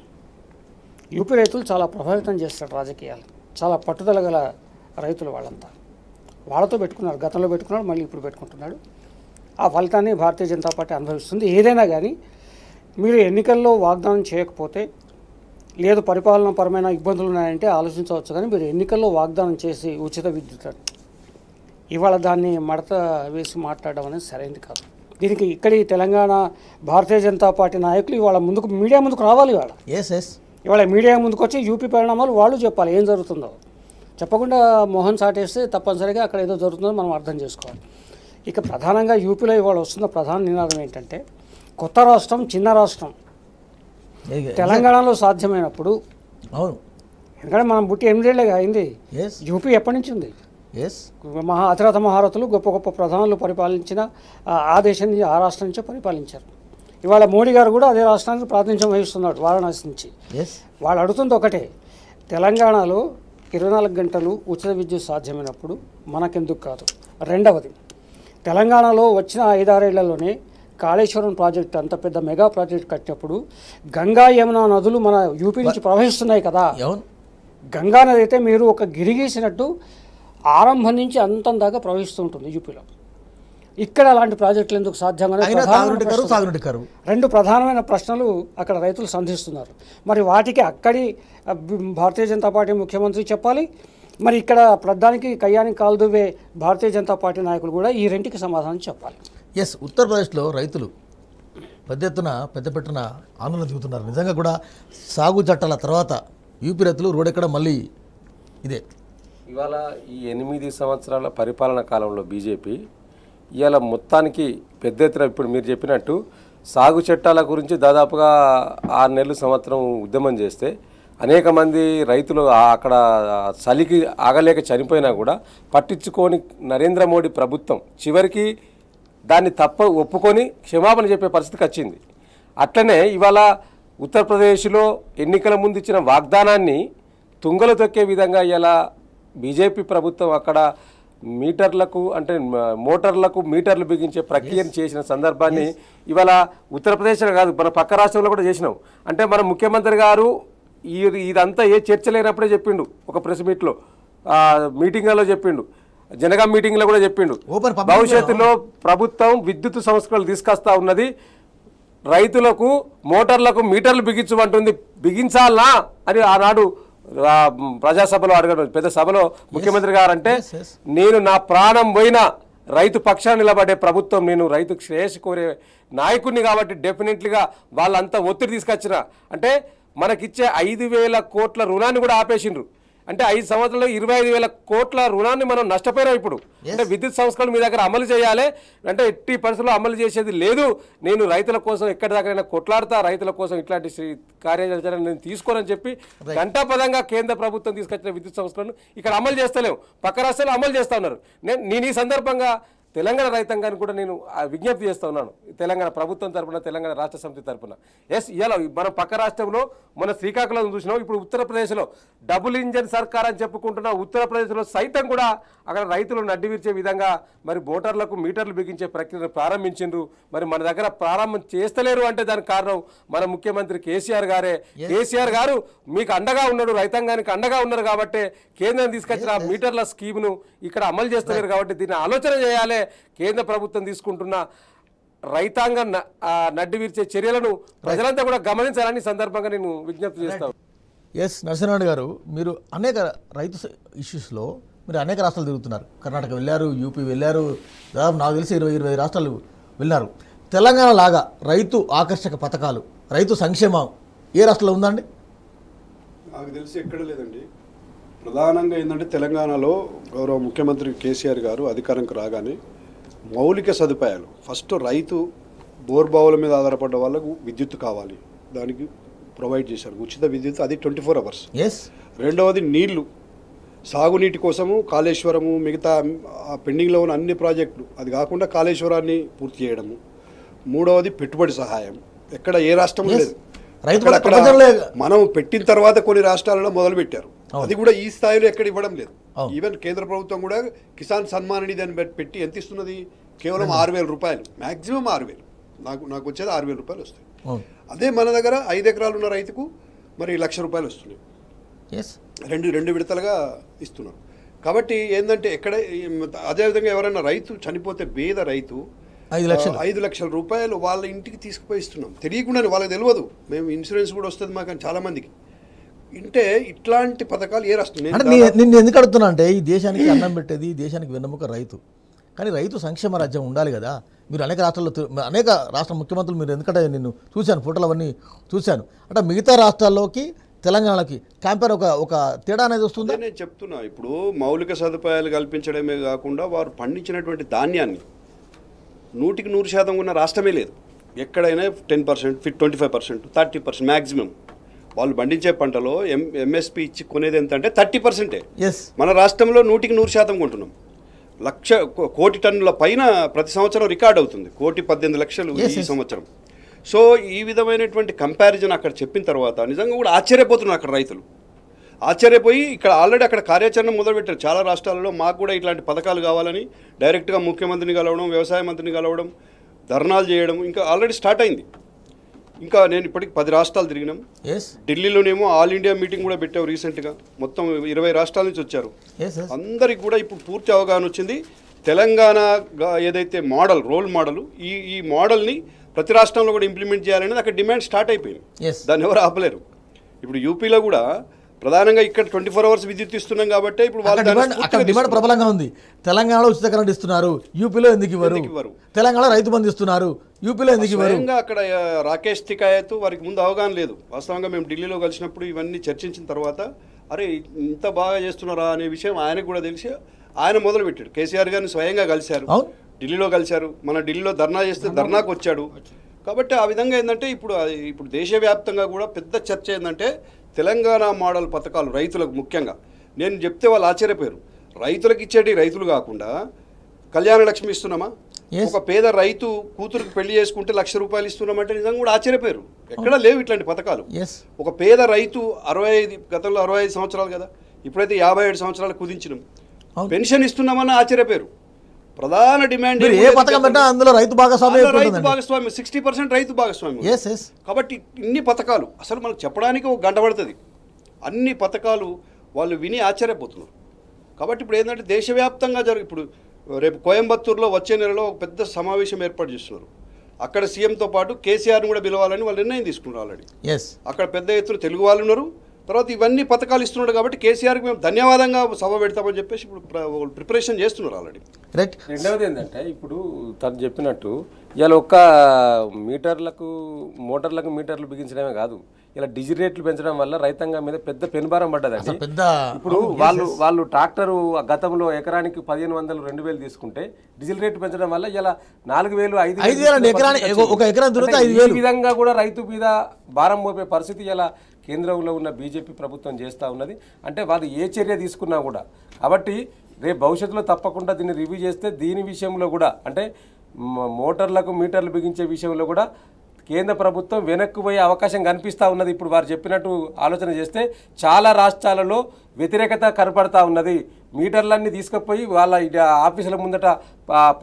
యూపీ రైతులు చాలా ప్రభావితం చేస్తారు రాజకీయాలు చాలా పట్టుదల గల రైతులు వాళ్ళంతా వాళ్ళతో పెట్టుకున్నారు గతంలో పెట్టుకున్నాడు మళ్ళీ ఇప్పుడు పెట్టుకుంటున్నాడు ఆ ఫలితాన్ని భారతీయ జనతా పార్టీ అనుభవిస్తుంది ఏదైనా కానీ మీరు ఎన్నికల్లో వాగ్దానం చేయకపోతే లేదు పరమైన ఇబ్బందులు ఉన్నాయంటే ఆలోచించవచ్చు కానీ మీరు ఎన్నికల్లో వాగ్దానం చేసి ఉచిత విద్యుత్ అని ఇవాళ దాన్ని మడత వేసి మాట్లాడడం అనేది సరైనది కాదు దీనికి ఇక్కడి తెలంగాణ భారతీయ జనతా పార్టీ నాయకులు ఇవాళ ముందుకు మీడియా ముందుకు రావాలి ఇవాళ ఎస్ ఎస్ ఇవాళ మీడియా ముందుకు వచ్చి యూపీ పరిణామాలు వాళ్ళు చెప్పాలి ఏం జరుగుతుందో చెప్పకుండా మోహన్ సాటేస్తే తప్పనిసరిగా అక్కడ ఏదో జరుగుతుందో మనం అర్థం చేసుకోవాలి ఇక ప్రధానంగా యూపీలో ఇవాళ వస్తున్న ప్రధాన నినాదం ఏంటంటే కొత్త రాష్ట్రం చిన్న రాష్ట్రం తెలంగాణలో సాధ్యమైనప్పుడు అవును ఎందుకంటే మనం బుట్టి ఏళ్ళే అయింది యూపీ ఎప్పటి నుంచి ఉంది మహా అతిరథ మహారథులు గొప్ప గొప్ప ప్రధానులు పరిపాలించిన ఆ దేశం నుంచి ఆ రాష్ట్రం నుంచే పరిపాలించారు ఇవాళ మోడీ గారు కూడా అదే రాష్ట్రానికి ప్రాతినిధ్యం వహిస్తున్నాడు వారణాసి నుంచి వాళ్ళు అడుగుతుంది ఒకటే తెలంగాణలో ఇరవై నాలుగు గంటలు ఉచిత విద్యుత్ సాధ్యమైనప్పుడు మనకెందుకు కాదు రెండవది తెలంగాణలో వచ్చిన ఐదారేళ్లలోనే కాళేశ్వరం ప్రాజెక్ట్ అంత పెద్ద మెగా ప్రాజెక్ట్ కట్టినప్పుడు గంగా యమున నదులు మన యూపీ నుంచి ప్రవహిస్తున్నాయి కదా గంగా నది అయితే మీరు ఒక గిరిగేసినట్టు ఆరంభం నుంచి అంతం దాకా ప్రవహిస్తుంటుంది యూపీలో ఇక్కడ అలాంటి ప్రాజెక్టులు ఎందుకు సాధ్యం రెండు ప్రధానమైన ప్రశ్నలు అక్కడ రైతులు సంధిస్తున్నారు మరి వాటికి అక్కడి భారతీయ జనతా పార్టీ ముఖ్యమంత్రి చెప్పాలి మరి ఇక్కడ ప్రధానికి కయ్యానికి కాలుదువ్వే భారతీయ జనతా పార్టీ నాయకులు కూడా ఈ రెంటికి సమాధానం చెప్పాలి ఎస్ ఉత్తరప్రదేశ్లో రైతులు పెద్ద ఎత్తున పెద్ద పెట్టున ఆందోళన చెబుతున్నారు నిజంగా కూడా సాగు చట్టాల తర్వాత యూపీ రైతులు రోడెక్కడ మళ్ళీ ఇదే ఇవాళ ఈ ఎనిమిది సంవత్సరాల పరిపాలన కాలంలో బీజేపీ ఇవాళ మొత్తానికి పెద్ద ఎత్తున ఇప్పుడు మీరు చెప్పినట్టు సాగు చట్టాల గురించి దాదాపుగా ఆరు నెలలు సంవత్సరం ఉద్యమం చేస్తే అనేక మంది రైతులు అక్కడ చలికి ఆగలేక చనిపోయినా కూడా పట్టించుకొని నరేంద్ర మోడీ ప్రభుత్వం చివరికి దాన్ని తప్ప ఒప్పుకొని క్షమాపణ చెప్పే పరిస్థితికి వచ్చింది అట్లనే ఇవాళ ఉత్తరప్రదేశ్లో ఎన్నికల ముందు ఇచ్చిన వాగ్దానాన్ని తుంగలు తొక్కే విధంగా ఇలా బీజేపీ ప్రభుత్వం అక్కడ మీటర్లకు అంటే మోటార్లకు మీటర్లు బిగించే ప్రక్రియను చేసిన సందర్భాన్ని ఇవాళ ఉత్తరప్రదేశ్లో కాదు మన పక్క రాష్ట్రంలో కూడా చేసినాం అంటే మన ముఖ్యమంత్రి గారు ఇదంతా ఏ చర్చ లేనప్పుడే చెప్పిండు ఒక ప్రెస్ మీట్లో మీటింగ్లలో చెప్పిండు జనగా మీటింగ్లో కూడా చెప్పిండు భవిష్యత్తులో ప్రభుత్వం విద్యుత్ సంస్కరణలు తీసుకొస్తా ఉన్నది రైతులకు మోటార్లకు మీటర్లు బిగించమంటుంది బిగించాలా అని ఆనాడు ప్రజాసభలో అడగడం పెద్ద సభలో ముఖ్యమంత్రి గారు అంటే నేను నా ప్రాణం పోయినా రైతు పక్షాన నిలబడే ప్రభుత్వం నేను రైతు శ్రేయస్ కోరే నాయకుడిని కాబట్టి డెఫినెట్లీగా వాళ్ళంతా ఒత్తిడి తీసుకొచ్చిన అంటే మనకిచ్చే ఐదు వేల కోట్ల రుణాన్ని కూడా ఆపేసిండ్రు అంటే ఐదు సంవత్సరంలో ఇరవై ఐదు వేల కోట్ల రుణాన్ని మనం నష్టపోయినాం ఇప్పుడు అంటే విద్యుత్ సంస్కరణ మీ దగ్గర అమలు చేయాలి అంటే ఎట్టి పరిస్థితుల్లో అమలు చేసేది లేదు నేను రైతుల కోసం ఎక్కడి దాకైనా కొట్లాడతా రైతుల కోసం ఇట్లాంటి కార్యాచరణ నేను తీసుకోనని చెప్పి గంటాపదంగా కేంద్ర ప్రభుత్వం తీసుకొచ్చిన విద్యుత్ సంస్కరణను ఇక్కడ అమలు చేస్తలేము పక్క రాష్ట్రాలు అమలు చేస్తా ఉన్నారు నేను ఈ సందర్భంగా తెలంగాణ రైతాంగాన్ని కూడా నేను విజ్ఞప్తి చేస్తూ ఉన్నాను తెలంగాణ ప్రభుత్వం తరపున తెలంగాణ రాష్ట్ర సమితి తరపున ఎస్ ఇలా మనం పక్క రాష్ట్రంలో మన శ్రీకాకుళం చూసినాం ఇప్పుడు ఉత్తరప్రదేశ్లో డబుల్ ఇంజన్ సర్కార్ అని చెప్పుకుంటున్న ఉత్తరప్రదేశ్లో సైతం కూడా అక్కడ నడ్డి విరిచే విధంగా మరి బోటర్లకు మీటర్లు బిగించే ప్రక్రియను ప్రారంభించిండ్రు మరి మన దగ్గర ప్రారంభం చేస్తలేరు అంటే దానికి కారణం మన ముఖ్యమంత్రి కేసీఆర్ గారే కేసీఆర్ గారు మీకు అండగా ఉన్నాడు రైతాంగానికి అండగా ఉన్నారు కాబట్టి కేంద్రం తీసుకొచ్చిన మీటర్ల స్కీమ్ను ఇక్కడ అమలు చేస్తలేరు కాబట్టి దీన్ని ఆలోచన చేయాలి కేంద్ర ప్రభుత్వం తీసుకుంటున్న రైతాంగం నడ్డి వీర్చే చర్యలను ప్రజలంతా కూడా గమనించాలని సందర్భంగా నేను విజ్ఞప్తి చేస్తాను ఎస్ నరసింహనాయుడు గారు మీరు అనేక రైతు ఇష్యూస్లో మీరు అనేక రాష్ట్రాలు తిరుగుతున్నారు కర్ణాటక వెళ్ళారు యూపీ వెళ్ళారు దాదాపు నాకు తెలిసి ఇరవై ఇరవై రాష్ట్రాలు వెళ్ళారు తెలంగాణ లాగా రైతు ఆకర్షక పథకాలు రైతు సంక్షేమం ఏ రాష్ట్రంలో ఉందండి నాకు తెలిసి ఎక్కడ లేదండి ప్రధానంగా ఏంటంటే తెలంగాణలో గౌరవ ముఖ్యమంత్రి కేసీఆర్ గారు అధికారంకి రాగానే మౌలిక సదుపాయాలు ఫస్ట్ రైతు బోర్బావుల మీద ఆధారపడ్డ వాళ్ళకు విద్యుత్ కావాలి దానికి ప్రొవైడ్ చేశారు ఉచిత విద్యుత్ అది ట్వంటీ ఫోర్ అవర్స్ రెండవది నీళ్లు సాగునీటి కోసము కాళేశ్వరము మిగతా ఆ పెండింగ్లో ఉన్న అన్ని ప్రాజెక్టులు అది కాకుండా కాళేశ్వరాన్ని పూర్తి చేయడము మూడవది పెట్టుబడి సహాయం ఎక్కడ ఏ రాష్ట్రం లేదు మనం పెట్టిన తర్వాత కొన్ని రాష్ట్రాలలో మొదలు పెట్టారు అది కూడా ఈ స్థాయిలో ఎక్కడ ఇవ్వడం లేదు ఈవెన్ కేంద్ర ప్రభుత్వం కూడా కిసాన్ సన్మాన్ నిధి అని పెట్టి ఎంత ఇస్తున్నది కేవలం ఆరు వేల రూపాయలు మాక్సిమం ఆరు వేలు నాకు నాకు వచ్చేది ఆరు వేల రూపాయలు వస్తాయి అదే మన దగ్గర ఐదు ఎకరాలు ఉన్న రైతుకు మరి లక్ష రూపాయలు వస్తున్నాయి రెండు రెండు విడతలుగా ఇస్తున్నారు కాబట్టి ఏంటంటే ఎక్కడ అదేవిధంగా ఎవరైనా రైతు చనిపోతే బేద రైతు ఐదు లక్షలు ఐదు లక్షల రూపాయలు వాళ్ళ ఇంటికి తీసుకుపోయిస్తున్నాం తెలియకుండా వాళ్ళకి తెలియదు మేము ఇన్సూరెన్స్ కూడా వస్తుంది మాకు చాలా మందికి అంటే ఇట్లాంటి పథకాలు ఏ రాష్ట్రం ఎందుకు అడుగుతున్నా అంటే ఈ దేశానికి అన్నం పెట్టేది ఈ దేశానికి వెన్నముక రైతు కానీ రైతు సంక్షేమ రాజ్యం ఉండాలి కదా మీరు అనేక రాష్ట్రాల్లో అనేక రాష్ట్ర ముఖ్యమంత్రులు మీరు ఎందుకంటే నేను చూశాను ఫోటోలు అవన్నీ చూశాను అంటే మిగతా రాష్ట్రాల్లోకి తెలంగాణకి క్యాంపర్ ఒక ఒక తేడా అనేది వస్తుంది నేను చెప్తున్నా ఇప్పుడు మౌలిక సదుపాయాలు కల్పించడమే కాకుండా వారు పండించినటువంటి ధాన్యాన్ని నూటికి నూరు శాతం ఉన్న రాష్ట్రమే లేదు ఎక్కడైనా టెన్ పర్సెంట్ ఫిఫ్ twenty five percent thirty percent maximum వాళ్ళు పండించే పంటలో ఎం ఎంఎస్పి ఇచ్చి కొనేది ఎంత అంటే థర్టీ పర్సెంటే మన రాష్ట్రంలో నూటికి నూరు శాతం కొంటున్నాం లక్ష కోటి టన్నుల పైన ప్రతి సంవత్సరం రికార్డ్ అవుతుంది కోటి పద్దెనిమిది లక్షలు ఈ సంవత్సరం సో ఈ విధమైనటువంటి కంపారిజన్ అక్కడ చెప్పిన తర్వాత నిజంగా కూడా ఆశ్చర్యపోతున్నారు అక్కడ రైతులు ఆశ్చర్యపోయి ఇక్కడ ఆల్రెడీ అక్కడ కార్యాచరణ మొదలుపెట్టారు చాలా రాష్ట్రాలలో మాకు కూడా ఇట్లాంటి పథకాలు కావాలని డైరెక్ట్గా ముఖ్యమంత్రిని కలవడం వ్యవసాయ మంత్రిని కలవడం ధర్నాలు చేయడం ఇంకా ఆల్రెడీ స్టార్ట్ అయింది ఇంకా నేను ఇప్పటికి పది రాష్ట్రాలు తిరిగినాం ఢిల్లీలోనేమో ఆల్ ఇండియా మీటింగ్ కూడా పెట్టావు రీసెంట్గా మొత్తం ఇరవై రాష్ట్రాల నుంచి వచ్చారు అందరికి కూడా ఇప్పుడు పూర్తి అవగాహన వచ్చింది తెలంగాణగా ఏదైతే మోడల్ రోల్ మోడల్ ఈ ఈ మోడల్ని ప్రతి రాష్ట్రంలో కూడా ఇంప్లిమెంట్ చేయాలనేది అక్కడ డిమాండ్ స్టార్ట్ అయిపోయింది దాన్ని ఎవరు ఆపలేరు ఇప్పుడు యూపీలో కూడా ప్రధానంగా ఇక్కడ ట్వంటీ ఫోర్ అవర్స్ విద్యుత్ ఇస్తున్నాం కాబట్టి ఇప్పుడు అక్కడ డిమాండ్ ప్రబలంగా ఉంది తెలంగాణలో ఉచిత కరెంట్ ఇస్తున్నారు యూపీలో ఎందుకు ఇవ్వరు తెలంగాణ రైతు బంధు ఇస్తున్నారు యూపీలో ఎందుకు ఇవ్వరు అక్కడ రాకేష్ తికాయత్ వారికి ముందు అవగాహన లేదు వాస్తవంగా మేము ఢిల్లీలో కలిసినప్పుడు ఇవన్నీ చర్చించిన తర్వాత అరే ఇంత బాగా చేస్తున్నారా అనే విషయం ఆయనకు కూడా తెలిసి ఆయన మొదలుపెట్టాడు కేసీఆర్ గారిని స్వయంగా కలిశారు ఢిల్లీలో కలిశారు మన ఢిల్లీలో ధర్నా చేస్తే ధర్నాకు వచ్చాడు కాబట్టి ఆ విధంగా ఏంటంటే ఇప్పుడు ఇప్పుడు దేశవ్యాప్తంగా కూడా పెద్ద చర్చ ఏంటంటే తెలంగాణ మోడల్ పథకాలు రైతులకు ముఖ్యంగా నేను చెప్తే వాళ్ళు ఆశ్చర్యపోయారు రైతులకు ఇచ్చేటి రైతులు కాకుండా కళ్యాణ లక్ష్మి ఇస్తున్నామా ఒక పేద రైతు కూతురుకి పెళ్లి చేసుకుంటే లక్ష రూపాయలు ఇస్తున్నామంటే నిజంగా కూడా ఆశ్చర్యపోయారు ఎక్కడా oh. లేవు ఇట్లాంటి పథకాలు ఒక పేద రైతు అరవై ఐదు గతంలో అరవై ఐదు సంవత్సరాలు కదా ఇప్పుడైతే యాభై ఏడు సంవత్సరాలు కుదించినాం పెన్షన్ ఇస్తున్నామన్న ఆశ్చర్యపోయారు ప్రధాన డిమాండ్ ఏ పథకం పెట్టినా అందులో రైతు భాగస్వామి రైతు భాగస్వామి సిక్స్టీ పర్సెంట్ రైతు భాగస్వామి కాబట్టి ఇన్ని పథకాలు అసలు మనకు చెప్పడానికి ఒక గంట పడుతుంది అన్ని పథకాలు వాళ్ళు విని ఆశ్చర్యపోతున్నారు కాబట్టి ఇప్పుడు ఏంటంటే దేశవ్యాప్తంగా జరుగు ఇప్పుడు రేపు కోయంబత్తూరులో వచ్చే నెలలో ఒక పెద్ద సమావేశం ఏర్పాటు చేస్తున్నారు అక్కడ సీఎంతో పాటు కేసీఆర్ని కూడా పిలవాలని వాళ్ళు నిర్ణయం తీసుకున్నారు ఆల్రెడీ అక్కడ పెద్ద ఎత్తున తెలుగు వాళ్ళు ఉన్నారు తర్వాత ఇవన్నీ పథకాలు ఇస్తున్నాడు కాబట్టి కేసీఆర్కి మేము ధన్యవాదంగా సభ పెడతామని చెప్పేసి ఇప్పుడు ప్రిపరేషన్ చేస్తున్నారు ఆల్రెడీ రైట్ రెండవది ఏంటంటే ఇప్పుడు తను చెప్పినట్టు ఇవాళ ఒక్క మీటర్లకు మోటార్లకు మీటర్లు బిగించడమే కాదు ఇలా డిజిల్ రేట్లు పెంచడం వల్ల రైతాంగం మీద పెద్ద పెనుభారం పడ్డదండి పెద్ద ఇప్పుడు వాళ్ళు వాళ్ళు ట్రాక్టర్ గతంలో ఎకరానికి పదిహేను వందలు రెండు వేలు తీసుకుంటే డీజిల్ రేట్లు పెంచడం వల్ల ఇలా నాలుగు వేలు ఐదు ఈ విధంగా కూడా రైతు మీద భారం మోపే పరిస్థితి ఇలా కేంద్రంలో ఉన్న బీజేపీ ప్రభుత్వం చేస్తూ ఉన్నది అంటే వాళ్ళు ఏ చర్య తీసుకున్నా కూడా కాబట్టి రేపు భవిష్యత్తులో తప్పకుండా దీన్ని రివ్యూ చేస్తే దీని విషయంలో కూడా అంటే మోటార్లకు మీటర్లు బిగించే విషయంలో కూడా కేంద్ర ప్రభుత్వం వెనక్కు పోయే అవకాశం కనిపిస్తూ ఉన్నది ఇప్పుడు వారు చెప్పినట్టు ఆలోచన చేస్తే చాలా రాష్ట్రాలలో వ్యతిరేకత కనపడతా ఉన్నది మీటర్లన్నీ తీసుకుపోయి వాళ్ళ ఆఫీసుల ముందట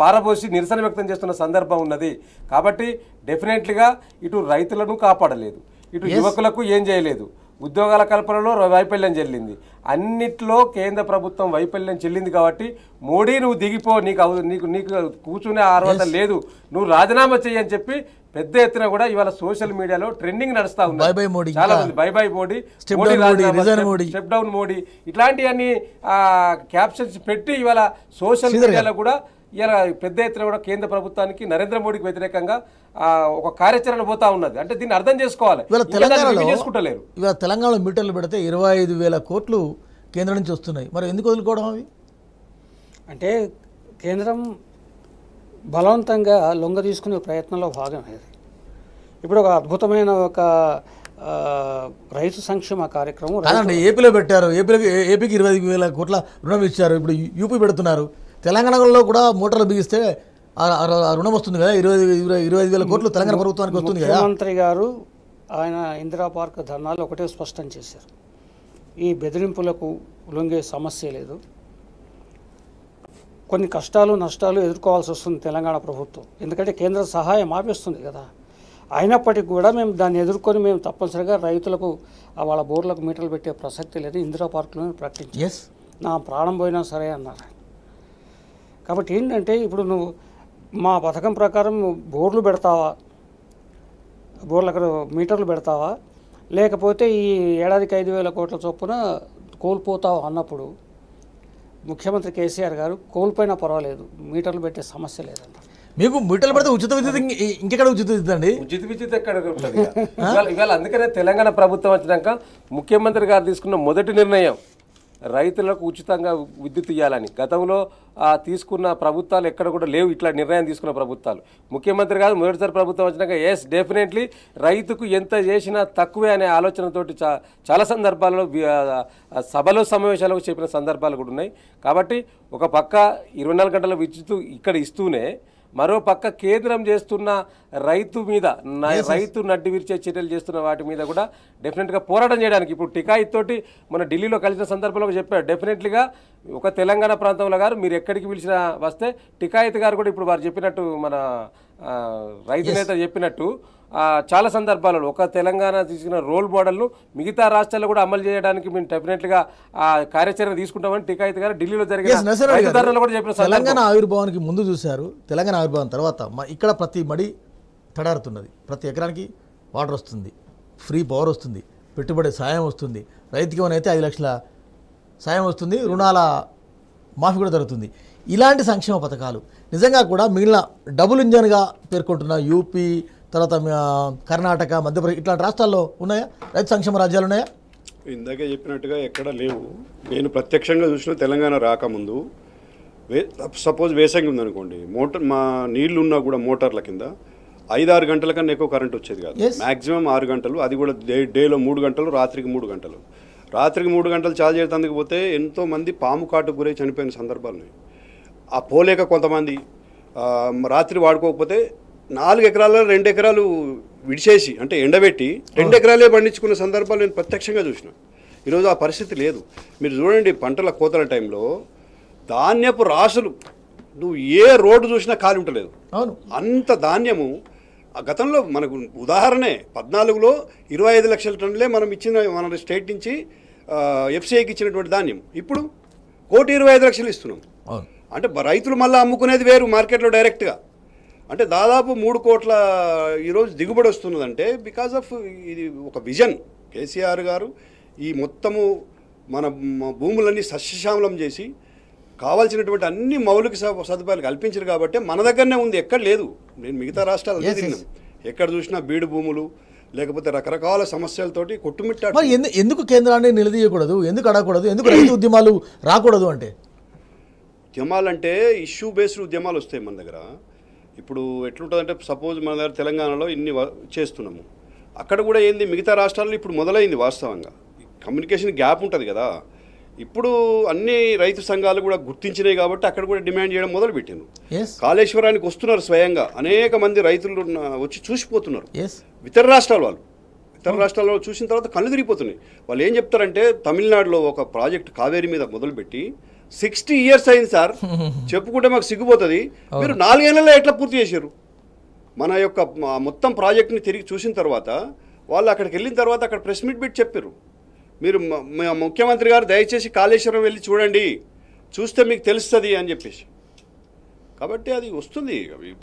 పారబోసి నిరసన వ్యక్తం చేస్తున్న సందర్భం ఉన్నది కాబట్టి డెఫినెట్లీగా ఇటు రైతులను కాపాడలేదు ఇటు యువకులకు ఏం చేయలేదు ఉద్యోగాల కల్పనలో వైఫల్యం చెల్లింది అన్నిట్లో కేంద్ర ప్రభుత్వం వైఫల్యం చెల్లింది కాబట్టి మోడీ నువ్వు దిగిపో నీకు నీకు నీకు కూర్చునే అర్హత లేదు నువ్వు రాజీనామా చేయని చెప్పి పెద్ద ఎత్తున కూడా ఇవాళ సోషల్ మీడియాలో ట్రెండింగ్ నడుస్తా ఉంది బై మోడీ చాలా మంది bye bye Modi Modi step down Modi ఇట్లాంటివన్నీ క్యాప్షన్స్ పెట్టి ఇవాళ సోషల్ మీడియాలో కూడా ఇలా పెద్ద ఎత్తున కూడా కేంద్ర ప్రభుత్వానికి నరేంద్ర మోడీకి వ్యతిరేకంగా ఒక కార్యాచరణ పోతా ఉన్నది అంటే దీన్ని అర్థం చేసుకోవాలి తెలంగాణ తెలంగాణలో మీటర్లు పెడితే ఇరవై ఐదు వేల కోట్లు కేంద్రం నుంచి వస్తున్నాయి మరి ఎందుకు వదులుకోవడం అవి అంటే కేంద్రం బలవంతంగా లొంగ తీసుకునే ప్రయత్నంలో భాగం ఇప్పుడు ఒక అద్భుతమైన ఒక రైతు సంక్షేమ కార్యక్రమం ఏపీలో పెట్టారు ఏపీలో ఏపీకి ఇరవై వేల కోట్ల రుణం ఇచ్చారు ఇప్పుడు యూపీ పెడుతున్నారు తెలంగాణలో కూడా మోటార్లు బిగిస్తే రుణం వస్తుంది కదా ఇరవై ఇరవై ఇరవై ఐదు వేల కోట్లు తెలంగాణ ప్రభుత్వానికి వస్తుంది కదా మంత్రి గారు ఆయన ఇందిరా పార్క్ ధర్నాలు ఒకటే స్పష్టం చేశారు ఈ బెదిరింపులకు లొంగే సమస్య లేదు కొన్ని కష్టాలు నష్టాలు ఎదుర్కోవాల్సి వస్తుంది తెలంగాణ ప్రభుత్వం ఎందుకంటే కేంద్ర సహాయం ఆపేస్తుంది కదా అయినప్పటికీ కూడా మేము దాన్ని ఎదుర్కొని మేము తప్పనిసరిగా రైతులకు వాళ్ళ బోర్లకు మీటర్లు పెట్టే ప్రసక్తి లేదు ఇందిరా పార్కులను ప్రకటించి నా ప్రాణం పోయినా సరే అన్నారు కాబట్టి ఏంటంటే ఇప్పుడు నువ్వు మా పథకం ప్రకారం బోర్లు పెడతావా బోర్లు అక్కడ మీటర్లు పెడతావా లేకపోతే ఈ ఏడాదికి ఐదు వేల కోట్ల చొప్పున కోల్పోతావు అన్నప్పుడు ముఖ్యమంత్రి కేసీఆర్ గారు కోల్పోయినా పర్వాలేదు మీటర్లు పెట్టే సమస్య లేదంట మీకు మీటర్లు పెడితే ఉచిత విద్యుత్ ఇంకెక్కడ ఉచిత విద్యుత్ అండి ఉచిత విద్యుత్ ఎక్కడ ఉంటుంది [laughs] ఇవాళ అందుకనే తెలంగాణ ప్రభుత్వం వచ్చినాక ముఖ్యమంత్రి గారు తీసుకున్న మొదటి నిర్ణయం రైతులకు ఉచితంగా విద్యుత్ ఇవ్వాలని గతంలో తీసుకున్న ప్రభుత్వాలు ఎక్కడ కూడా లేవు ఇట్లా నిర్ణయం తీసుకున్న ప్రభుత్వాలు ముఖ్యమంత్రి కాదు మొదటిసారి ప్రభుత్వం వచ్చినాక ఎస్ డెఫినెట్లీ రైతుకు ఎంత చేసినా తక్కువే అనే ఆలోచనతోటి చాలా సందర్భాలలో సభలో సమావేశాలకు చెప్పిన సందర్భాలు కూడా ఉన్నాయి కాబట్టి ఒక పక్క ఇరవై గంటల విద్యుత్ ఇక్కడ ఇస్తూనే మరోపక్క కేంద్రం చేస్తున్న రైతు మీద రైతు నడ్డి విరిచే చర్యలు చేస్తున్న వాటి మీద కూడా డెఫినెట్గా పోరాటం చేయడానికి ఇప్పుడు టికాయి తోటి మన ఢిల్లీలో కలిసిన సందర్భంలో చెప్పారు డెఫినెట్లీగా ఒక తెలంగాణ ప్రాంతంలో గారు మీరు ఎక్కడికి పిలిచినా వస్తే టికాయత్ గారు కూడా ఇప్పుడు వారు చెప్పినట్టు మన రైతు నేత చెప్పినట్టు చాలా సందర్భాలలో ఒక తెలంగాణ తీసుకున్న రోల్ మోడల్ను మిగతా రాష్ట్రాల్లో కూడా అమలు చేయడానికి మేము డెఫినెట్గా కార్యాచరణ తీసుకుంటామని టికాయిత్ గారు ఢిల్లీలో జరిగిన తెలంగాణ ఆవిర్భావానికి ముందు చూశారు తెలంగాణ ఆవిర్భావం తర్వాత ఇక్కడ ప్రతి మడి తడారుతున్నది ప్రతి ఎకరానికి వాటర్ వస్తుంది ఫ్రీ పవర్ వస్తుంది పెట్టుబడి సాయం వస్తుంది రైతుకి అయితే ఐదు లక్షల సాయం వస్తుంది రుణాల మాఫీ కూడా జరుగుతుంది ఇలాంటి సంక్షేమ పథకాలు నిజంగా కూడా మిగిలిన డబుల్ ఇంజన్గా పేర్కొంటున్న యూపీ తర్వాత కర్ణాటక మధ్యప్రదేశ్ ఇట్లాంటి రాష్ట్రాల్లో ఉన్నాయా రైతు సంక్షేమ రాజ్యాలు ఉన్నాయా ఇందాక చెప్పినట్టుగా ఎక్కడ లేవు నేను ప్రత్యక్షంగా చూసిన తెలంగాణ రాకముందు వే సపోజ్ వేసంగి ఉందనుకోండి మోటార్ మా నీళ్లు ఉన్నా కూడా మోటార్ల కింద ఐదు ఆరు గంటల కన్నా ఎక్కువ కరెంట్ వచ్చేది కాదు మ్యాక్సిమం ఆరు గంటలు అది కూడా డే డేలో మూడు గంటలు రాత్రికి మూడు గంటలు రాత్రికి మూడు గంటలు చార్జ్ చేయడానికి పోతే ఎంతోమంది పాము కాటు గురై చనిపోయిన సందర్భాలు ఉన్నాయి ఆ పోలేక కొంతమంది రాత్రి వాడుకోకపోతే నాలుగు ఎకరాల రెండు ఎకరాలు విడిచేసి అంటే ఎండబెట్టి రెండు ఎకరాలే పండించుకున్న సందర్భాలు నేను ప్రత్యక్షంగా చూసిన ఈరోజు ఆ పరిస్థితి లేదు మీరు చూడండి పంటల కోతల టైంలో ధాన్యపు రాసులు నువ్వు ఏ రోడ్డు చూసినా ఖాళీ ఉండలేదు అంత ధాన్యము గతంలో మనకు ఉదాహరణే పద్నాలుగులో ఇరవై ఐదు లక్షల టన్నులే మనం ఇచ్చిన మన స్టేట్ నుంచి ఎఫ్సీఐకి ఇచ్చినటువంటి ధాన్యం ఇప్పుడు కోటి ఇరవై ఐదు లక్షలు ఇస్తున్నాం అంటే రైతులు మళ్ళీ అమ్ముకునేది వేరు మార్కెట్లో డైరెక్ట్గా అంటే దాదాపు మూడు కోట్ల ఈరోజు దిగుబడి వస్తున్నదంటే బికాజ్ ఆఫ్ ఇది ఒక విజన్ కేసీఆర్ గారు ఈ మొత్తము మన భూములన్నీ సస్యశ్యామలం చేసి కావాల్సినటువంటి అన్ని మౌలిక సదుపాయాలు కల్పించరు కాబట్టి మన దగ్గరనే ఉంది ఎక్కడ లేదు నేను మిగతా రాష్ట్రాలు తిన్నాను ఎక్కడ చూసినా బీడు భూములు లేకపోతే రకరకాల సమస్యలతోటి కొట్టుమిట్టాడు ఎందుకు కేంద్రాన్ని నిలదీయకూడదు ఎందుకు అడగకూడదు ఎందుకు రైతు ఉద్యమాలు రాకూడదు అంటే ఉద్యమాలంటే ఇష్యూ బేస్డ్ ఉద్యమాలు వస్తాయి మన దగ్గర ఇప్పుడు ఎట్లుంటుందంటే సపోజ్ మన దగ్గర తెలంగాణలో ఇన్ని చేస్తున్నాము అక్కడ కూడా ఏంది మిగతా రాష్ట్రాల్లో ఇప్పుడు మొదలైంది వాస్తవంగా కమ్యూనికేషన్ గ్యాప్ ఉంటుంది కదా ఇప్పుడు అన్ని రైతు సంఘాలు కూడా గుర్తించినాయి కాబట్టి అక్కడ కూడా డిమాండ్ చేయడం మొదలుపెట్టాను కాళేశ్వరానికి వస్తున్నారు స్వయంగా అనేక మంది రైతులు వచ్చి చూసిపోతున్నారు ఇతర రాష్ట్రాల వాళ్ళు ఇతర రాష్ట్రాల్లో చూసిన తర్వాత కళ్ళు తిరిగిపోతున్నాయి వాళ్ళు ఏం చెప్తారంటే తమిళనాడులో ఒక ప్రాజెక్ట్ కావేరీ మీద మొదలుపెట్టి సిక్స్టీ ఇయర్స్ అయింది సార్ [laughs] చెప్పుకుంటే మాకు సిగ్గుపోతుంది మీరు నాలుగేళ్లలో ఎట్లా పూర్తి చేశారు మన యొక్క మొత్తం ప్రాజెక్ట్ని తిరిగి చూసిన తర్వాత వాళ్ళు అక్కడికి వెళ్ళిన తర్వాత అక్కడ ప్రెస్ మీట్ పెట్టి చెప్పారు మీరు ముఖ్యమంత్రి గారు దయచేసి కాళేశ్వరం వెళ్ళి చూడండి చూస్తే మీకు తెలుస్తుంది అని చెప్పేసి కాబట్టి అది వస్తుంది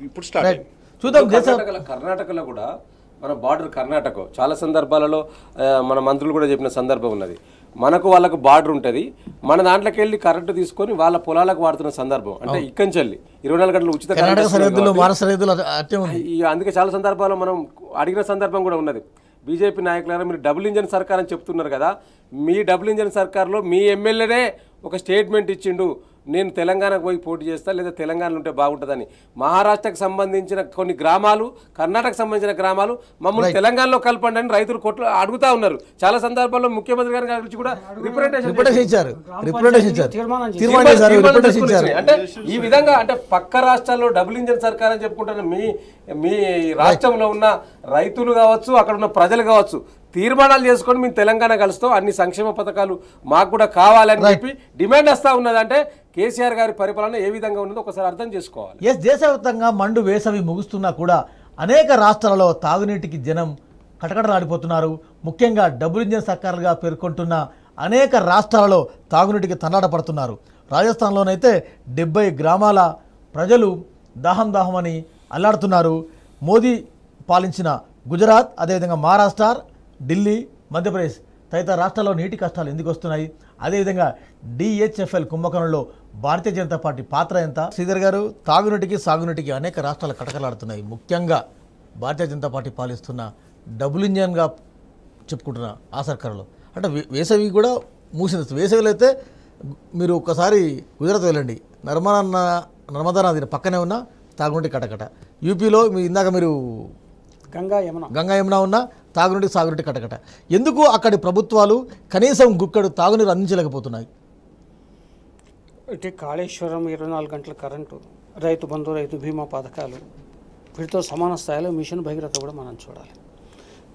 ఇప్పుడు స్టార్ట్ చూద్దాం కర్ణాటకలో కూడా మన బార్డర్ కర్ణాటక చాలా సందర్భాలలో మన మంత్రులు కూడా చెప్పిన సందర్భం ఉన్నది మనకు వాళ్ళకు బార్డర్ ఉంటుంది మన దాంట్లోకి వెళ్ళి కరెంట్ తీసుకొని వాళ్ళ పొలాలకు వాడుతున్న సందర్భం అంటే ఇక్కడి నుంచి ఇరవై నాలుగు గంటలు ఉచిత అందుకే చాలా సందర్భాల్లో మనం అడిగిన సందర్భం కూడా ఉన్నది బీజేపీ నాయకులైనా మీరు డబుల్ ఇంజన్ సర్కార్ అని చెప్తున్నారు కదా మీ డబుల్ ఇంజన్ సర్కార్లో మీ ఎమ్మెల్యేనే ఒక స్టేట్మెంట్ ఇచ్చిండు నేను తెలంగాణకు పోయి పోటీ చేస్తా లేదా తెలంగాణలో ఉంటే బాగుంటుందని మహారాష్ట్రకు సంబంధించిన కొన్ని గ్రామాలు కర్ణాటకకు సంబంధించిన గ్రామాలు మమ్మల్ని తెలంగాణలో కలపండి అని రైతులు కొట్లు అడుగుతా ఉన్నారు చాలా సందర్భాల్లో ముఖ్యమంత్రి గారి గురించి కూడా అంటే ఈ విధంగా అంటే పక్క రాష్ట్రాల్లో డబుల్ ఇంజన్ సర్కార్ అని చెప్పుకుంటున్న మీ మీ రాష్ట్రంలో ఉన్న రైతులు కావచ్చు అక్కడ ఉన్న ప్రజలు కావచ్చు తీర్మానాలు చేసుకొని మేము తెలంగాణ కలుస్తాం అన్ని సంక్షేమ పథకాలు మాకు కూడా కావాలని చెప్పి డిమాండ్ వస్తూ ఉన్నదంటే కేసీఆర్ గారి పరిపాలన ఏ విధంగా ఉన్నదో ఒకసారి అర్థం చేసుకోవాలి ఎస్ దేశవ్యాప్తంగా మండు వేసవి ముగుస్తున్నా కూడా అనేక రాష్ట్రాలలో తాగునీటికి జనం కటకటలాడిపోతున్నారు ముఖ్యంగా డబుల్ ఇంజన్ సర్కారులుగా పేర్కొంటున్న అనేక రాష్ట్రాలలో తాగునీటికి తన్నాట పడుతున్నారు రాజస్థాన్లోనైతే డెబ్బై గ్రామాల ప్రజలు దాహం దాహం అని అల్లాడుతున్నారు మోదీ పాలించిన గుజరాత్ అదేవిధంగా మహారాష్ట్ర ఢిల్లీ మధ్యప్రదేశ్ తదితర రాష్ట్రాల్లో నీటి కష్టాలు ఎందుకు వస్తున్నాయి అదేవిధంగా డిహెచ్ఎఫ్ఎల్ కుంభకోణంలో భారతీయ జనతా పార్టీ పాత్ర ఎంత శ్రీధర్ గారు తాగునీటికి సాగునీటికి అనేక రాష్ట్రాలు కటకలాడుతున్నాయి ముఖ్యంగా భారతీయ జనతా పార్టీ పాలిస్తున్న డబుల్ ఇంజన్గా చెప్పుకుంటున్న ఆ సర్కారులో అంటే వేసవి కూడా మూసిన వేసవిలో అయితే మీరు ఒక్కసారి గుజరాత్ వెళ్ళండి నర్మదా నర్మదా నది పక్కనే ఉన్న తాగునీటి కటకట యూపీలో మీ ఇందాక మీరు గంగా యమున గంగా యమున ఉన్న తాగునీటి సాగునీటి కటకట ఎందుకు అక్కడి ప్రభుత్వాలు కనీసం గుక్కడు తాగునీరు అందించలేకపోతున్నాయి ఇటు కాళేశ్వరం ఇరవై నాలుగు గంటల కరెంటు రైతు బంధు రైతు బీమా పథకాలు వీటితో సమాన స్థాయిలో మిషన్ భగీరథ కూడా మనం చూడాలి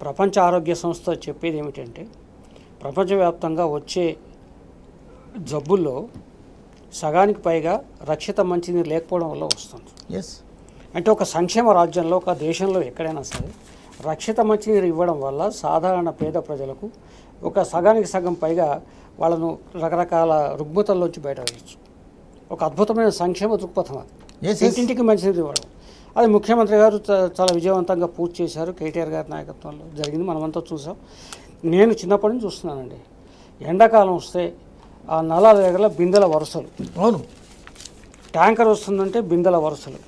ప్రపంచ ఆరోగ్య సంస్థ చెప్పేది ఏమిటంటే ప్రపంచవ్యాప్తంగా వచ్చే జబ్బుల్లో సగానికి పైగా రక్షిత మంచినీరు లేకపోవడం వల్ల వస్తుంది ఎస్ అంటే ఒక సంక్షేమ రాజ్యంలో ఒక దేశంలో ఎక్కడైనా సరే రక్షిత మంచినీరు ఇవ్వడం వల్ల సాధారణ పేద ప్రజలకు ఒక సగానికి సగం పైగా వాళ్ళను రకరకాల రుగ్మతల్లోంచి బయట వేయచ్చు ఒక అద్భుతమైన సంక్షేమ దృక్పథం అది ఇంటింటికి మంచిది ఇవ్వడం అది ముఖ్యమంత్రి గారు చాలా విజయవంతంగా పూర్తి చేశారు కేటీఆర్ గారి నాయకత్వంలో జరిగింది మనమంతా చూసాం నేను చిన్నప్పటి నుంచి చూస్తున్నానండి ఎండాకాలం వస్తే ఆ నలాల దగ్గర బిందెల వరుసలు అవును ట్యాంకర్ వస్తుందంటే బిందెల వరుసలు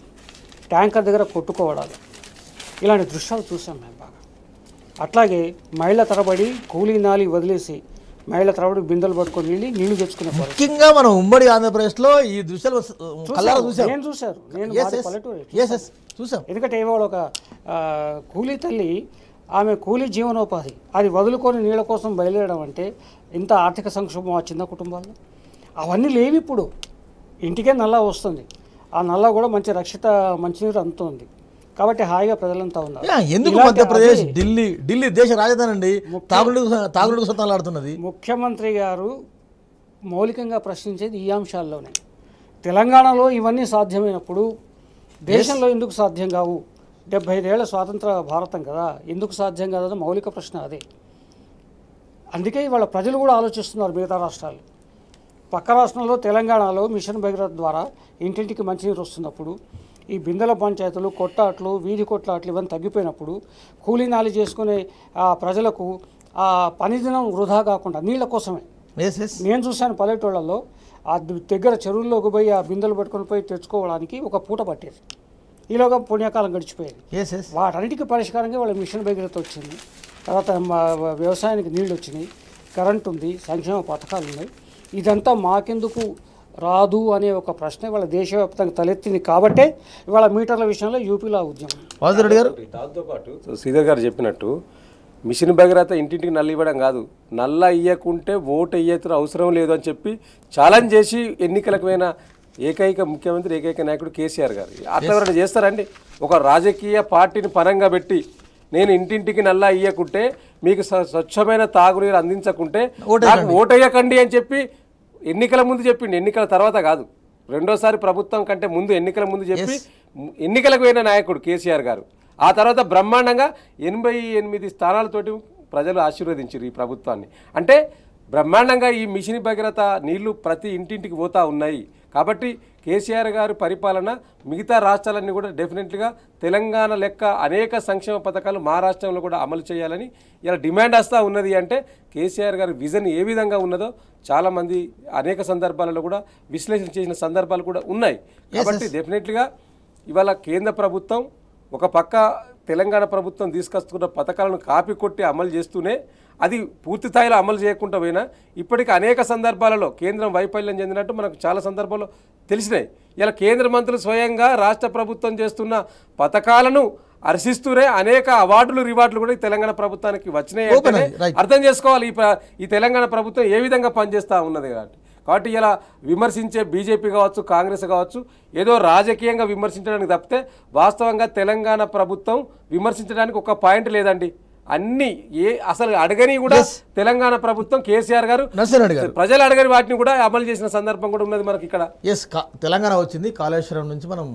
ట్యాంకర్ దగ్గర కొట్టుకోవడాలు ఇలాంటి దృశ్యాలు చూసాం మేము బాగా అట్లాగే మైళ్ళ తరబడి కూలీ నాలి వదిలేసి మహిళ త్రవడు బిందెలు పట్టుకొని వెళ్ళి నీళ్లు తెచ్చుకునే ముఖ్యంగా మనం ఉమ్మడి ఆంధ్రప్రదేశ్లో ఈ దృశ్యాలు నేను చూశారు నేను పల్లెటూరు ఎందుకంటే ఇవాళ ఒక కూలీ తల్లి ఆమె కూలీ జీవనోపాధి అది వదులుకొని నీళ్ళ కోసం బయలుదేరడం అంటే ఇంత ఆర్థిక సంక్షోభం ఆ చిన్న కుటుంబాల్లో అవన్నీ లేవి ఇప్పుడు ఇంటికే నల్లా వస్తుంది ఆ నల్లా కూడా మంచి రక్షిత మంచినీరు అందుతుంది కాబట్టి హాయిగా ప్రజలంతా ఉన్నారు ఎందుకు మధ్యప్రదేశ్ ఢిల్లీ ఢిల్లీ దేశ రాజధాని అండి తాగుడు తాగుడు ముఖ్యమంత్రి గారు మౌలికంగా ప్రశ్నించేది ఈ అంశాల్లోనే తెలంగాణలో ఇవన్నీ సాధ్యమైనప్పుడు దేశంలో ఎందుకు సాధ్యం కావు డెబ్బై ఐదేళ్ల స్వాతంత్ర భారతం కదా ఎందుకు సాధ్యం కాదని మౌలిక ప్రశ్న అదే అందుకే ఇవాళ ప్రజలు కూడా ఆలోచిస్తున్నారు మిగతా రాష్ట్రాలు పక్క రాష్ట్రంలో తెలంగాణలో మిషన్ భగీరథ ద్వారా ఇంటింటికి మంచినీరు వస్తున్నప్పుడు ఈ బిందెల పంచాయతీలు కొట్టాట్లు వీధి కొట్లాట్లు ఇవన్నీ తగ్గిపోయినప్పుడు కూలీనాలు చేసుకునే ప్రజలకు ఆ పనిదినం వృధా కాకుండా నీళ్ళ కోసమే నేను చూశాను పల్లెటూళ్ళల్లో ఆ దగ్గర చెరువుల్లోకి పోయి ఆ బిందెలు పట్టుకొని పోయి తెచ్చుకోవడానికి ఒక పూట పట్టేది ఈలోగా పుణ్యకాలం గడిచిపోయేది వాటన్నిటికీ పరిష్కారంగా వాళ్ళ మిషన్ భగీరథ వచ్చింది తర్వాత వ్యవసాయానికి నీళ్ళు వచ్చినాయి కరెంట్ ఉంది సంక్షేమ పథకాలు ఉన్నాయి ఇదంతా మాకెందుకు రాదు అనే ఒక ప్రశ్న ఇవాళ దేశవ్యాప్తంగా తలెత్తింది కాబట్టే ఇవాళ మీటర్ల విషయంలో యూపీలో ఉద్యమం వాసురెడ్డి గారు దాంతో పాటు శ్రీధర్ గారు చెప్పినట్టు మిషన్ భగీరథ ఇంటింటికి నల్ల ఇవ్వడం కాదు నల్ల ఇయ్యకుంటే ఓటు ఇయ్యతను అవసరం లేదు అని చెప్పి ఛాలెంజ్ చేసి ఎన్నికలకు ఏకైక ముఖ్యమంత్రి ఏకైక నాయకుడు కేసీఆర్ గారు అట్లా చేస్తారండి ఒక రాజకీయ పార్టీని పరంగా పెట్టి నేను ఇంటింటికి నల్లా ఇయ్యకుంటే మీకు స్వచ్ఛమైన తాగునీరు అందించకుంటే నాకు అయ్యకండి అని చెప్పి ఎన్నికల ముందు చెప్పిండు ఎన్నికల తర్వాత కాదు రెండోసారి ప్రభుత్వం కంటే ముందు ఎన్నికల ముందు చెప్పి ఎన్నికలకు పోయిన నాయకుడు కేసీఆర్ గారు ఆ తర్వాత బ్రహ్మాండంగా ఎనభై ఎనిమిది స్థానాలతోటి ప్రజలు ఆశీర్వదించారు ఈ ప్రభుత్వాన్ని అంటే బ్రహ్మాండంగా ఈ మిషన్ భగీరథ నీళ్లు ప్రతి ఇంటింటికి పోతా ఉన్నాయి కాబట్టి కేసీఆర్ గారి పరిపాలన మిగతా రాష్ట్రాలన్నీ కూడా డెఫినెట్గా తెలంగాణ లెక్క అనేక సంక్షేమ పథకాలు మా రాష్ట్రంలో కూడా అమలు చేయాలని ఇలా డిమాండ్ వస్తూ ఉన్నది అంటే కేసీఆర్ గారి విజన్ ఏ విధంగా ఉన్నదో చాలామంది అనేక సందర్భాలలో కూడా విశ్లేషణ చేసిన సందర్భాలు కూడా ఉన్నాయి కాబట్టి డెఫినెట్గా ఇవాళ కేంద్ర ప్రభుత్వం ఒక పక్క తెలంగాణ ప్రభుత్వం తీసుకొస్తున్న పథకాలను కాపీ కొట్టి అమలు చేస్తూనే అది పూర్తి స్థాయిలో అమలు చేయకుండా పోయినా ఇప్పటికీ అనేక సందర్భాలలో కేంద్రం వైఫల్యం చెందినట్టు మనకు చాలా సందర్భాల్లో తెలిసినాయి ఇలా కేంద్ర మంత్రులు స్వయంగా రాష్ట్ర ప్రభుత్వం చేస్తున్న పథకాలను అర్శిస్తూనే అనేక అవార్డులు రివార్డులు కూడా ఈ తెలంగాణ ప్రభుత్వానికి వచ్చినాయి అర్థం చేసుకోవాలి ఈ తెలంగాణ ప్రభుత్వం ఏ విధంగా పనిచేస్తూ ఉన్నది కాబట్టి కాబట్టి ఇలా విమర్శించే బీజేపీ కావచ్చు కాంగ్రెస్ కావచ్చు ఏదో రాజకీయంగా విమర్శించడానికి తప్పితే వాస్తవంగా తెలంగాణ ప్రభుత్వం విమర్శించడానికి ఒక పాయింట్ లేదండి అన్ని ఏ అసలు అడగని కూడా తెలంగాణ ప్రభుత్వం కేసీఆర్ గారు ప్రజలు అడగని వాటిని కూడా అమలు చేసిన సందర్భం కూడా ఉన్నది మనకి ఇక్కడ ఎస్ తెలంగాణ వచ్చింది కాళేశ్వరం నుంచి మనం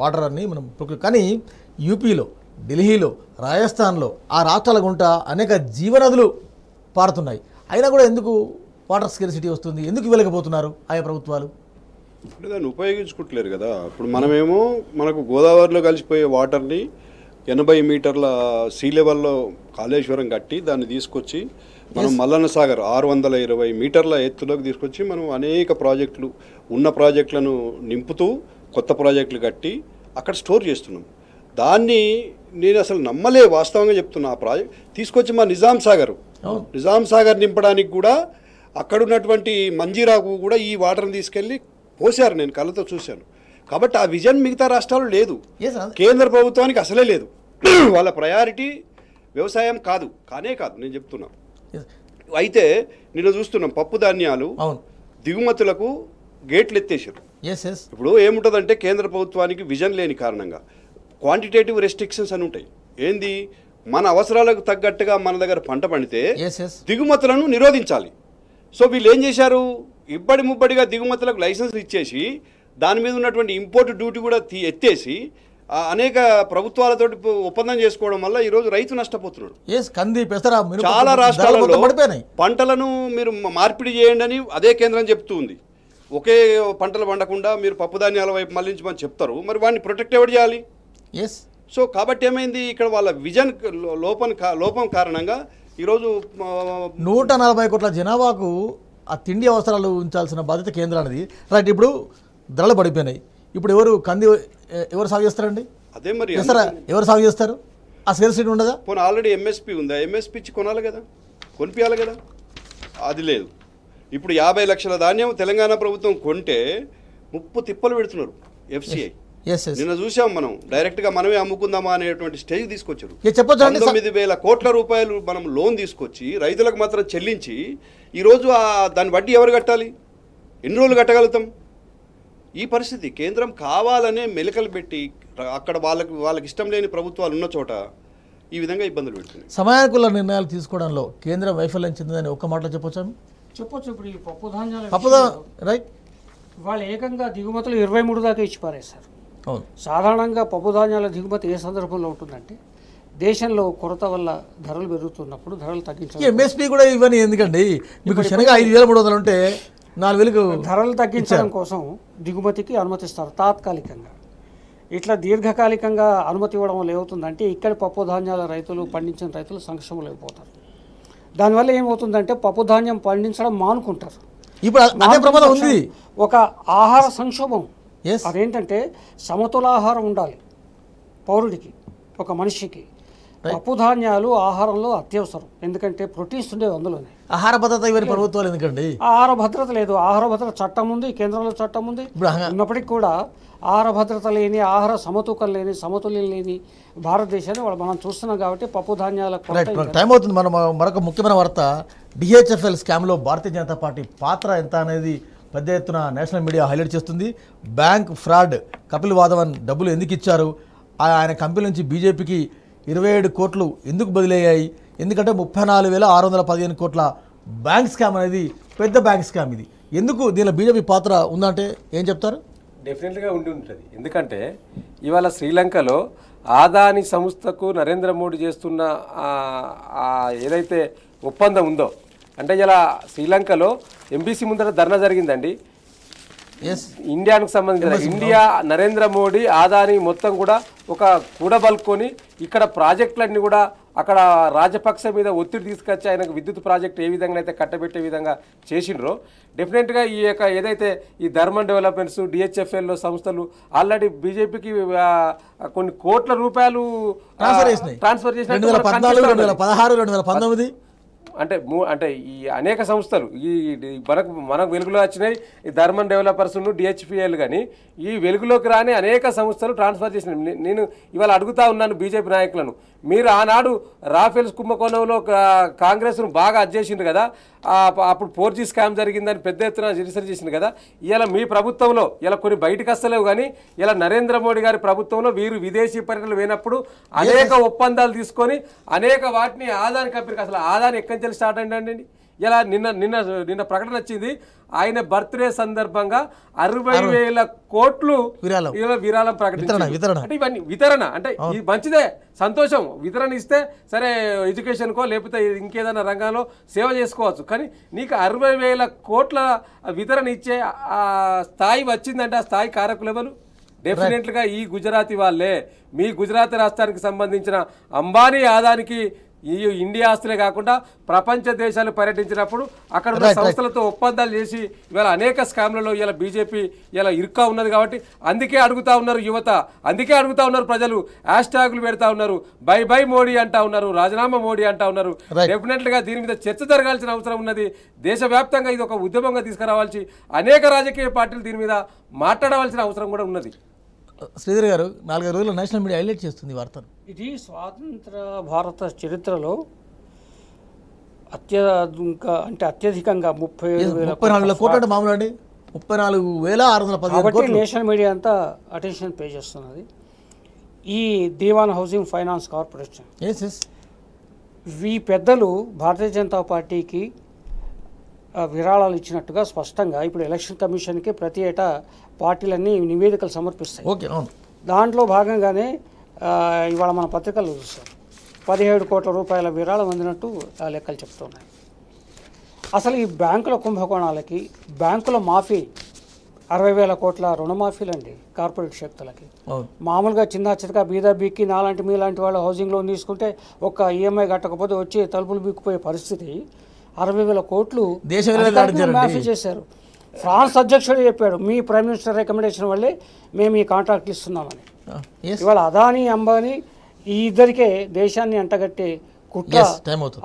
వాటర్ అన్ని మనం కానీ యూపీలో ఢిల్లీలో రాజస్థాన్లో ఆ రాష్ట్రాల గుంట అనేక జీవనదులు పారుతున్నాయి అయినా కూడా ఎందుకు వాటర్ స్కెర్సిటీ వస్తుంది ఎందుకు వెళ్ళకపోతున్నారు ఆయా ప్రభుత్వాలు ఇప్పుడు దాన్ని ఉపయోగించుకుంటలేరు కదా ఇప్పుడు మనమేమో మనకు గోదావరిలో కలిసిపోయే వాటర్ని ఎనభై మీటర్ల సీ లెవెల్లో కాళేశ్వరం కట్టి దాన్ని తీసుకొచ్చి మనం మల్లన్న సాగర్ ఆరు వందల ఇరవై మీటర్ల ఎత్తులోకి తీసుకొచ్చి మనం అనేక ప్రాజెక్టులు ఉన్న ప్రాజెక్టులను నింపుతూ కొత్త ప్రాజెక్టులు కట్టి అక్కడ స్టోర్ చేస్తున్నాం దాన్ని నేను అసలు నమ్మలే వాస్తవంగా చెప్తున్నా ఆ ప్రాజెక్ట్ తీసుకొచ్చి మా నిజాం సాగర్ నిజాం సాగర్ నింపడానికి కూడా అక్కడ ఉన్నటువంటి మంజీరాకు కూడా ఈ వాటర్ని తీసుకెళ్ళి పోశారు నేను కళ్ళతో చూశాను కాబట్టి ఆ విజన్ మిగతా రాష్ట్రాలు లేదు కేంద్ర ప్రభుత్వానికి అసలే లేదు [clears throat] వాళ్ళ ప్రయారిటీ వ్యవసాయం కాదు కానే కాదు నేను చెప్తున్నా అయితే నిన్న చూస్తున్నాం పప్పు ధాన్యాలు దిగుమతులకు గేట్లు ఎత్తేసారు ఇప్పుడు ఏముంటుందంటే కేంద్ర ప్రభుత్వానికి విజన్ లేని కారణంగా క్వాంటిటేటివ్ రెస్ట్రిక్షన్స్ అని ఉంటాయి ఏంది మన అవసరాలకు తగ్గట్టుగా మన దగ్గర పంట పండితే దిగుమతులను నిరోధించాలి సో వీళ్ళు ఏం చేశారు ఇబ్బడి ముబ్బడిగా దిగుమతులకు లైసెన్స్ ఇచ్చేసి దాని మీద ఉన్నటువంటి ఇంపోర్ట్ డ్యూటీ కూడా ఎత్తేసి అనేక ప్రభుత్వాలతో ఒప్పందం చేసుకోవడం వల్ల ఈరోజు రైతు నష్టపోతున్నాడు చాలా రాష్ట్రాలలో పంటలను మీరు మార్పిడి చేయండి అని అదే కేంద్రం చెప్తుంది ఒకే పంటలు పండకుండా మీరు పప్పుధాన్యాల వైపు మళ్ళించమని చెప్తారు మరి వాడిని ప్రొటెక్ట్ ఎవరు చేయాలి ఎస్ సో కాబట్టి ఏమైంది ఇక్కడ వాళ్ళ విజన్ లోపం లోపం కారణంగా ఈరోజు నూట నలభై కోట్ల జనాభాకు ఆ తిండి అవసరాలు ఉంచాల్సిన బాధ్యత కేంద్రానికి రైట్ ఇప్పుడు ధరలు పడిపోయినాయి ఇప్పుడు ఎవరు కంది ఎవరు సాగు చేస్తారండి అదే మరి ఎవరు సాగు చేస్తారు ఆ సేల్స్ రేట్ ఉండదా పోనీ ఆల్రెడీ ఎంఎస్పి ఉందా ఎంఎస్పి ఇచ్చి కొనాలి కదా కొనిపించాలి కదా అది లేదు ఇప్పుడు యాభై లక్షల ధాన్యం తెలంగాణ ప్రభుత్వం కొంటే ముప్పు తిప్పలు పెడుతున్నారు ఎఫ్సిఐ నిన్న చూసాం మనం డైరెక్ట్ గా మనమే అమ్ముకుందామా అనేటువంటి స్టేజ్ తీసుకొచ్చారు తొమ్మిది వేల కోట్ల రూపాయలు మనం లోన్ తీసుకొచ్చి రైతులకు మాత్రం చెల్లించి ఈరోజు దాని వడ్డీ ఎవరు కట్టాలి ఎన్ని రోజులు కట్టగలుగుతాం ఈ పరిస్థితి కేంద్రం కావాలనే మెలికలు పెట్టి అక్కడ వాళ్ళకి వాళ్ళకి ఇష్టం లేని ప్రభుత్వాలు ఉన్న చోట ఈ విధంగా ఇబ్బందులు పెడుతుంది సమయానుకూల నిర్ణయాలు తీసుకోవడంలో కేంద్రం వైఫల్యం చెందిందని ఒక్క మాటలో చెప్పొచ్చా చెప్పొచ్చు ఇప్పుడు ఈ పప్పు ధాన్యాలు పప్పుదా రైట్ వాళ్ళు ఏకంగా దిగుమతులు ఇరవై మూడు దాకా ఇచ్చి పారేస్తారు సాధారణంగా పప్పు ధాన్యాల దిగుమతి ఏ సందర్భంలో ఉంటుందంటే దేశంలో కొరత వల్ల ధరలు పెరుగుతున్నప్పుడు ధరలు తగ్గించాలి ఎంఎస్పీ కూడా ఇవన్నీ ఎందుకండి మీకు శనగ ఐదు వేల మూడు వందలు ఉంటే నాలుగు ధరలు తగ్గించడం కోసం దిగుమతికి అనుమతిస్తారు తాత్కాలికంగా ఇట్లా దీర్ఘకాలికంగా అనుమతి ఇవ్వడం లేవుతుందంటే ఇక్కడ పప్పు ధాన్యాల రైతులు పండించిన రైతులు సంక్షేమం అయిపోతారు దానివల్ల ఏమవుతుందంటే పప్పు ధాన్యం పండించడం మానుకుంటారు ఇప్పుడు ఉంది ఒక ఆహార సంక్షోభం అదేంటంటే సమతులాహారం ఉండాలి పౌరుడికి ఒక మనిషికి పప్పు ధాన్యాలు ఆహారంలో అత్యవసరం ఎందుకంటే ప్రోటీన్స్ ఉండేవి అందులోనే ఆహార భద్రత ఇవన్నీ ప్రభుత్వాలు ఎందుకండి ఆహార భద్రత లేదు ఆహార భద్రత చట్టం ఉంది కేంద్రంలో చట్టం ఉంది ఉన్నప్పటికీ కూడా ఆహార భద్రత లేని ఆహార సమతూకం లేని సమతుల్యం లేని భారతదేశాన్ని వాళ్ళు మనం చూస్తున్నాం కాబట్టి పప్పు ధాన్యాల టైం అవుతుంది మనం మరొక ముఖ్యమైన వార్త డిహెచ్ఎఫ్ఎల్ స్కామ్లో భారతీయ జనతా పార్టీ పాత్ర ఎంత అనేది పెద్ద ఎత్తున నేషనల్ మీడియా హైలైట్ చేస్తుంది బ్యాంక్ ఫ్రాడ్ కపిల్ వాధవన్ డబ్బులు ఎందుకు ఇచ్చారు ఆయన కంపెనీ నుంచి బీజేపీకి ఇరవై ఏడు కోట్లు ఎందుకు బదిలయ్యాయి ఎందుకంటే ముప్పై నాలుగు వేల ఆరు వందల పదిహేను కోట్ల బ్యాంక్ స్కామ్ అనేది పెద్ద బ్యాంక్ స్కామ్ ఇది ఎందుకు దీనిలో బీజేపీ పాత్ర ఉందంటే ఏం చెప్తారు డెఫినెట్గా ఉండి ఉంటుంది ఎందుకంటే ఇవాళ శ్రీలంకలో ఆదాని సంస్థకు నరేంద్ర మోడీ చేస్తున్న ఏదైతే ఒప్పందం ఉందో అంటే ఇలా శ్రీలంకలో ఎంబీసీ ముందర ధర్నా జరిగిందండి ఇండియాకి సంబంధించిన ఇండియా నరేంద్ర మోడీ ఆదాని మొత్తం కూడా ఒక కూడబల్కొని ఇక్కడ ప్రాజెక్టులన్నీ కూడా అక్కడ రాజపక్ష మీద ఒత్తిడి తీసుకొచ్చి ఆయనకు విద్యుత్ ప్రాజెక్ట్ ఏ విధంగా అయితే కట్టబెట్టే విధంగా చేసిండ్రో డెఫినెట్గా ఈ యొక్క ఏదైతే ఈ ధర్మన్ డెవలప్మెంట్స్ డిహెచ్ఎఫ్ఎల్ సంస్థలు ఆల్రెడీ బీజేపీకి కొన్ని కోట్ల రూపాయలు ట్రాన్స్ఫర్ uh, చేసిన అంటే అంటే ఈ అనేక సంస్థలు ఈ మనకు మనకు వెలుగులో వచ్చినాయి ఈ ధర్మన్ డెవలపర్స్ డిహెచ్పిఎల్ కానీ ఈ వెలుగులోకి రాని అనేక సంస్థలు ట్రాన్స్ఫర్ చేసినాయి నేను ఇవాళ అడుగుతా ఉన్నాను బీజేపీ నాయకులను మీరు ఆనాడు రాఫెల్స్ కుంభకోణంలో కాంగ్రెస్ను బాగా అజ్జేసిండు కదా అప్పుడు ఫోర్ జీ స్కామ్ జరిగిందని పెద్ద ఎత్తున రిసర్చ్ చేసింది కదా ఇలా మీ ప్రభుత్వంలో ఇలా కొన్ని బయటకు వస్తలేవు కానీ ఇలా నరేంద్ర మోడీ గారి ప్రభుత్వంలో వీరు విదేశీ పర్యటనలు పోయినప్పుడు అనేక ఒప్పందాలు తీసుకొని అనేక వాటిని ఆదాని కంపెనీకి అసలు ఆదాని ఎక్కడి నుంచి స్టార్ట్ అయిందండి ఇలా నిన్న నిన్న నిన్న ప్రకటన వచ్చింది ఆయన బర్త్డే సందర్భంగా అరవై వేల కోట్లు విరాళం ప్రకటించారు అంటే ఇవన్నీ వితరణ అంటే ఇది మంచిదే సంతోషం వితరణ ఇస్తే సరే ఎడ్యుకేషన్కో లేకపోతే ఇంకేదైనా రంగంలో సేవ చేసుకోవచ్చు కానీ నీకు అరవై వేల కోట్ల వితరణ ఇచ్చే స్థాయి వచ్చిందంటే ఆ స్థాయి కారకులు ఎవరు డెఫినెట్గా ఈ గుజరాతీ వాళ్ళే మీ గుజరాత్ రాష్ట్రానికి సంబంధించిన అంబానీ ఆదానికి ఈ ఇండియా ఆస్తులే కాకుండా ప్రపంచ దేశాలు పర్యటించినప్పుడు అక్కడ ఉన్న సంస్థలతో ఒప్పందాలు చేసి ఇవాళ అనేక స్కామ్లలో ఇలా బీజేపీ ఇలా ఇరుక్కా ఉన్నది కాబట్టి అందుకే అడుగుతా ఉన్నారు యువత అందుకే అడుగుతా ఉన్నారు ప్రజలు హ్యాష్ ట్యాగులు పెడతా ఉన్నారు బై బై మోడీ అంటా ఉన్నారు రాజీనామా మోడీ అంటా ఉన్నారు డెఫినెట్గా దీని మీద చర్చ జరగాల్సిన అవసరం ఉన్నది దేశవ్యాప్తంగా ఇది ఒక ఉద్యమంగా తీసుకురావాల్సి అనేక రాజకీయ పార్టీలు దీని మీద మాట్లాడవలసిన అవసరం కూడా ఉన్నది శ్రీధర్ గారు నాలుగైదు రోజులు నేషనల్ మీడియా హైలైట్ చేస్తుంది వార్తను ఇది స్వాతంత్ర భారత చరిత్రలో అత్యధిక అంటే అత్యధికంగా ముప్పై ముప్పై నాలుగు కోట్లు మామూలు అండి ముప్పై నాలుగు వేల ఆరు వందల పది నేషనల్ మీడియా అంతా అటెన్షన్ పే చేస్తున్నది ఈ దీవాన్ హౌసింగ్ ఫైనాన్స్ కార్పొరేషన్ ఈ పెద్దలు భారతీయ జనతా పార్టీకి విరాళాలు ఇచ్చినట్టుగా స్పష్టంగా ఇప్పుడు ఎలక్షన్ కమిషన్కి ప్రతి ఏటా పార్టీలన్నీ నివేదికలు సమర్పిస్తాయి ఓకే అవును దాంట్లో భాగంగానే ఇవాళ మన పత్రికలు చూస్తాం పదిహేడు కోట్ల రూపాయల విరాళం అందినట్టు లెక్కలు చెప్తున్నాయి అసలు ఈ బ్యాంకుల కుంభకోణాలకి బ్యాంకుల మాఫీ అరవై వేల కోట్ల రుణమాఫీలండి కార్పొరేట్ శక్తులకి మామూలుగా చిన్న చిన్నగా బీదా బీక్కి నాలాంటి మీలాంటి వాళ్ళు హౌసింగ్ లోన్ తీసుకుంటే ఒక ఈఎంఐ కట్టకపోతే వచ్చి తలుపులు బీక్కుపోయే పరిస్థితి అరవై వేల కోట్లు మాఫీ చేశారు ఫ్రాన్స్ అధ్యక్షుడు చెప్పాడు మీ ప్రైమ్ మినిస్టర్ రికమెండేషన్ వల్లే మేము ఈ కాంట్రాక్ట్ ఇస్తున్నామని ఇవాళ అదానీ అంబానీ ఈ ఇద్దరికే దేశాన్ని అంటగట్టే కుట్ర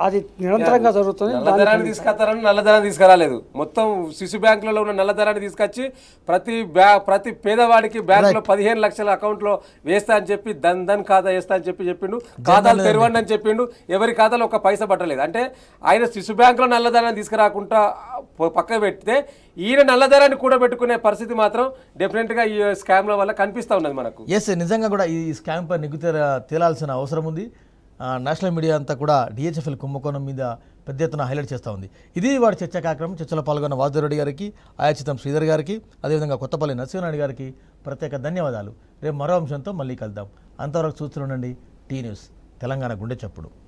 అది నిరంతరంగా జరుగుతుంది నల్లధనాన్ని తీసుకొస్తారని నల్లధనాన్ని తీసుకురాలేదు మొత్తం శిశు బ్యాంకులలో ఉన్న నల్లధనాన్ని తీసుకొచ్చి ప్రతి ప్రతి పేదవాడికి బ్యాంకులో పదిహేను లక్షల అకౌంట్లో వేస్తా అని చెప్పి దన్ దన్ ఖాతా వేస్తా అని చెప్పి చెప్పిండు ఖాతాలు తెరవండి అని చెప్పిండు ఎవరి ఖాతాలో ఒక పైస పట్టలేదు అంటే ఆయన శిశు బ్యాంకులో నల్లధనాన్ని తీసుకురాకుండా పక్క పెడితే ఈయన నల్లధనాన్ని కూడా పెట్టుకునే పరిస్థితి మాత్రం డెఫినెట్గా ఈ స్కామ్ల వల్ల కనిపిస్తూ ఉన్నది మనకు ఎస్ నిజంగా కూడా ఈ స్కామ్ పై నిగ్గు తేలాల్సిన అవసరం ఉంది నేషనల్ మీడియా అంతా కూడా డిహెచ్ఎఫ్ఎల్ కుంభకోణం మీద పెద్ద ఎత్తున హైలైట్ చేస్తూ ఉంది ఇది వాడి చర్చా కార్యక్రమం చర్చలో పాల్గొన్న వాదురెడ్డి గారికి ఆయాచితం శ్రీధర్ గారికి అదేవిధంగా కొత్తపల్లి నరసింహనాయుడు గారికి ప్రత్యేక ధన్యవాదాలు రేపు మరో అంశంతో మళ్ళీ కలుద్దాం అంతవరకు ఉండండి టీ న్యూస్ తెలంగాణ గుండె చప్పుడు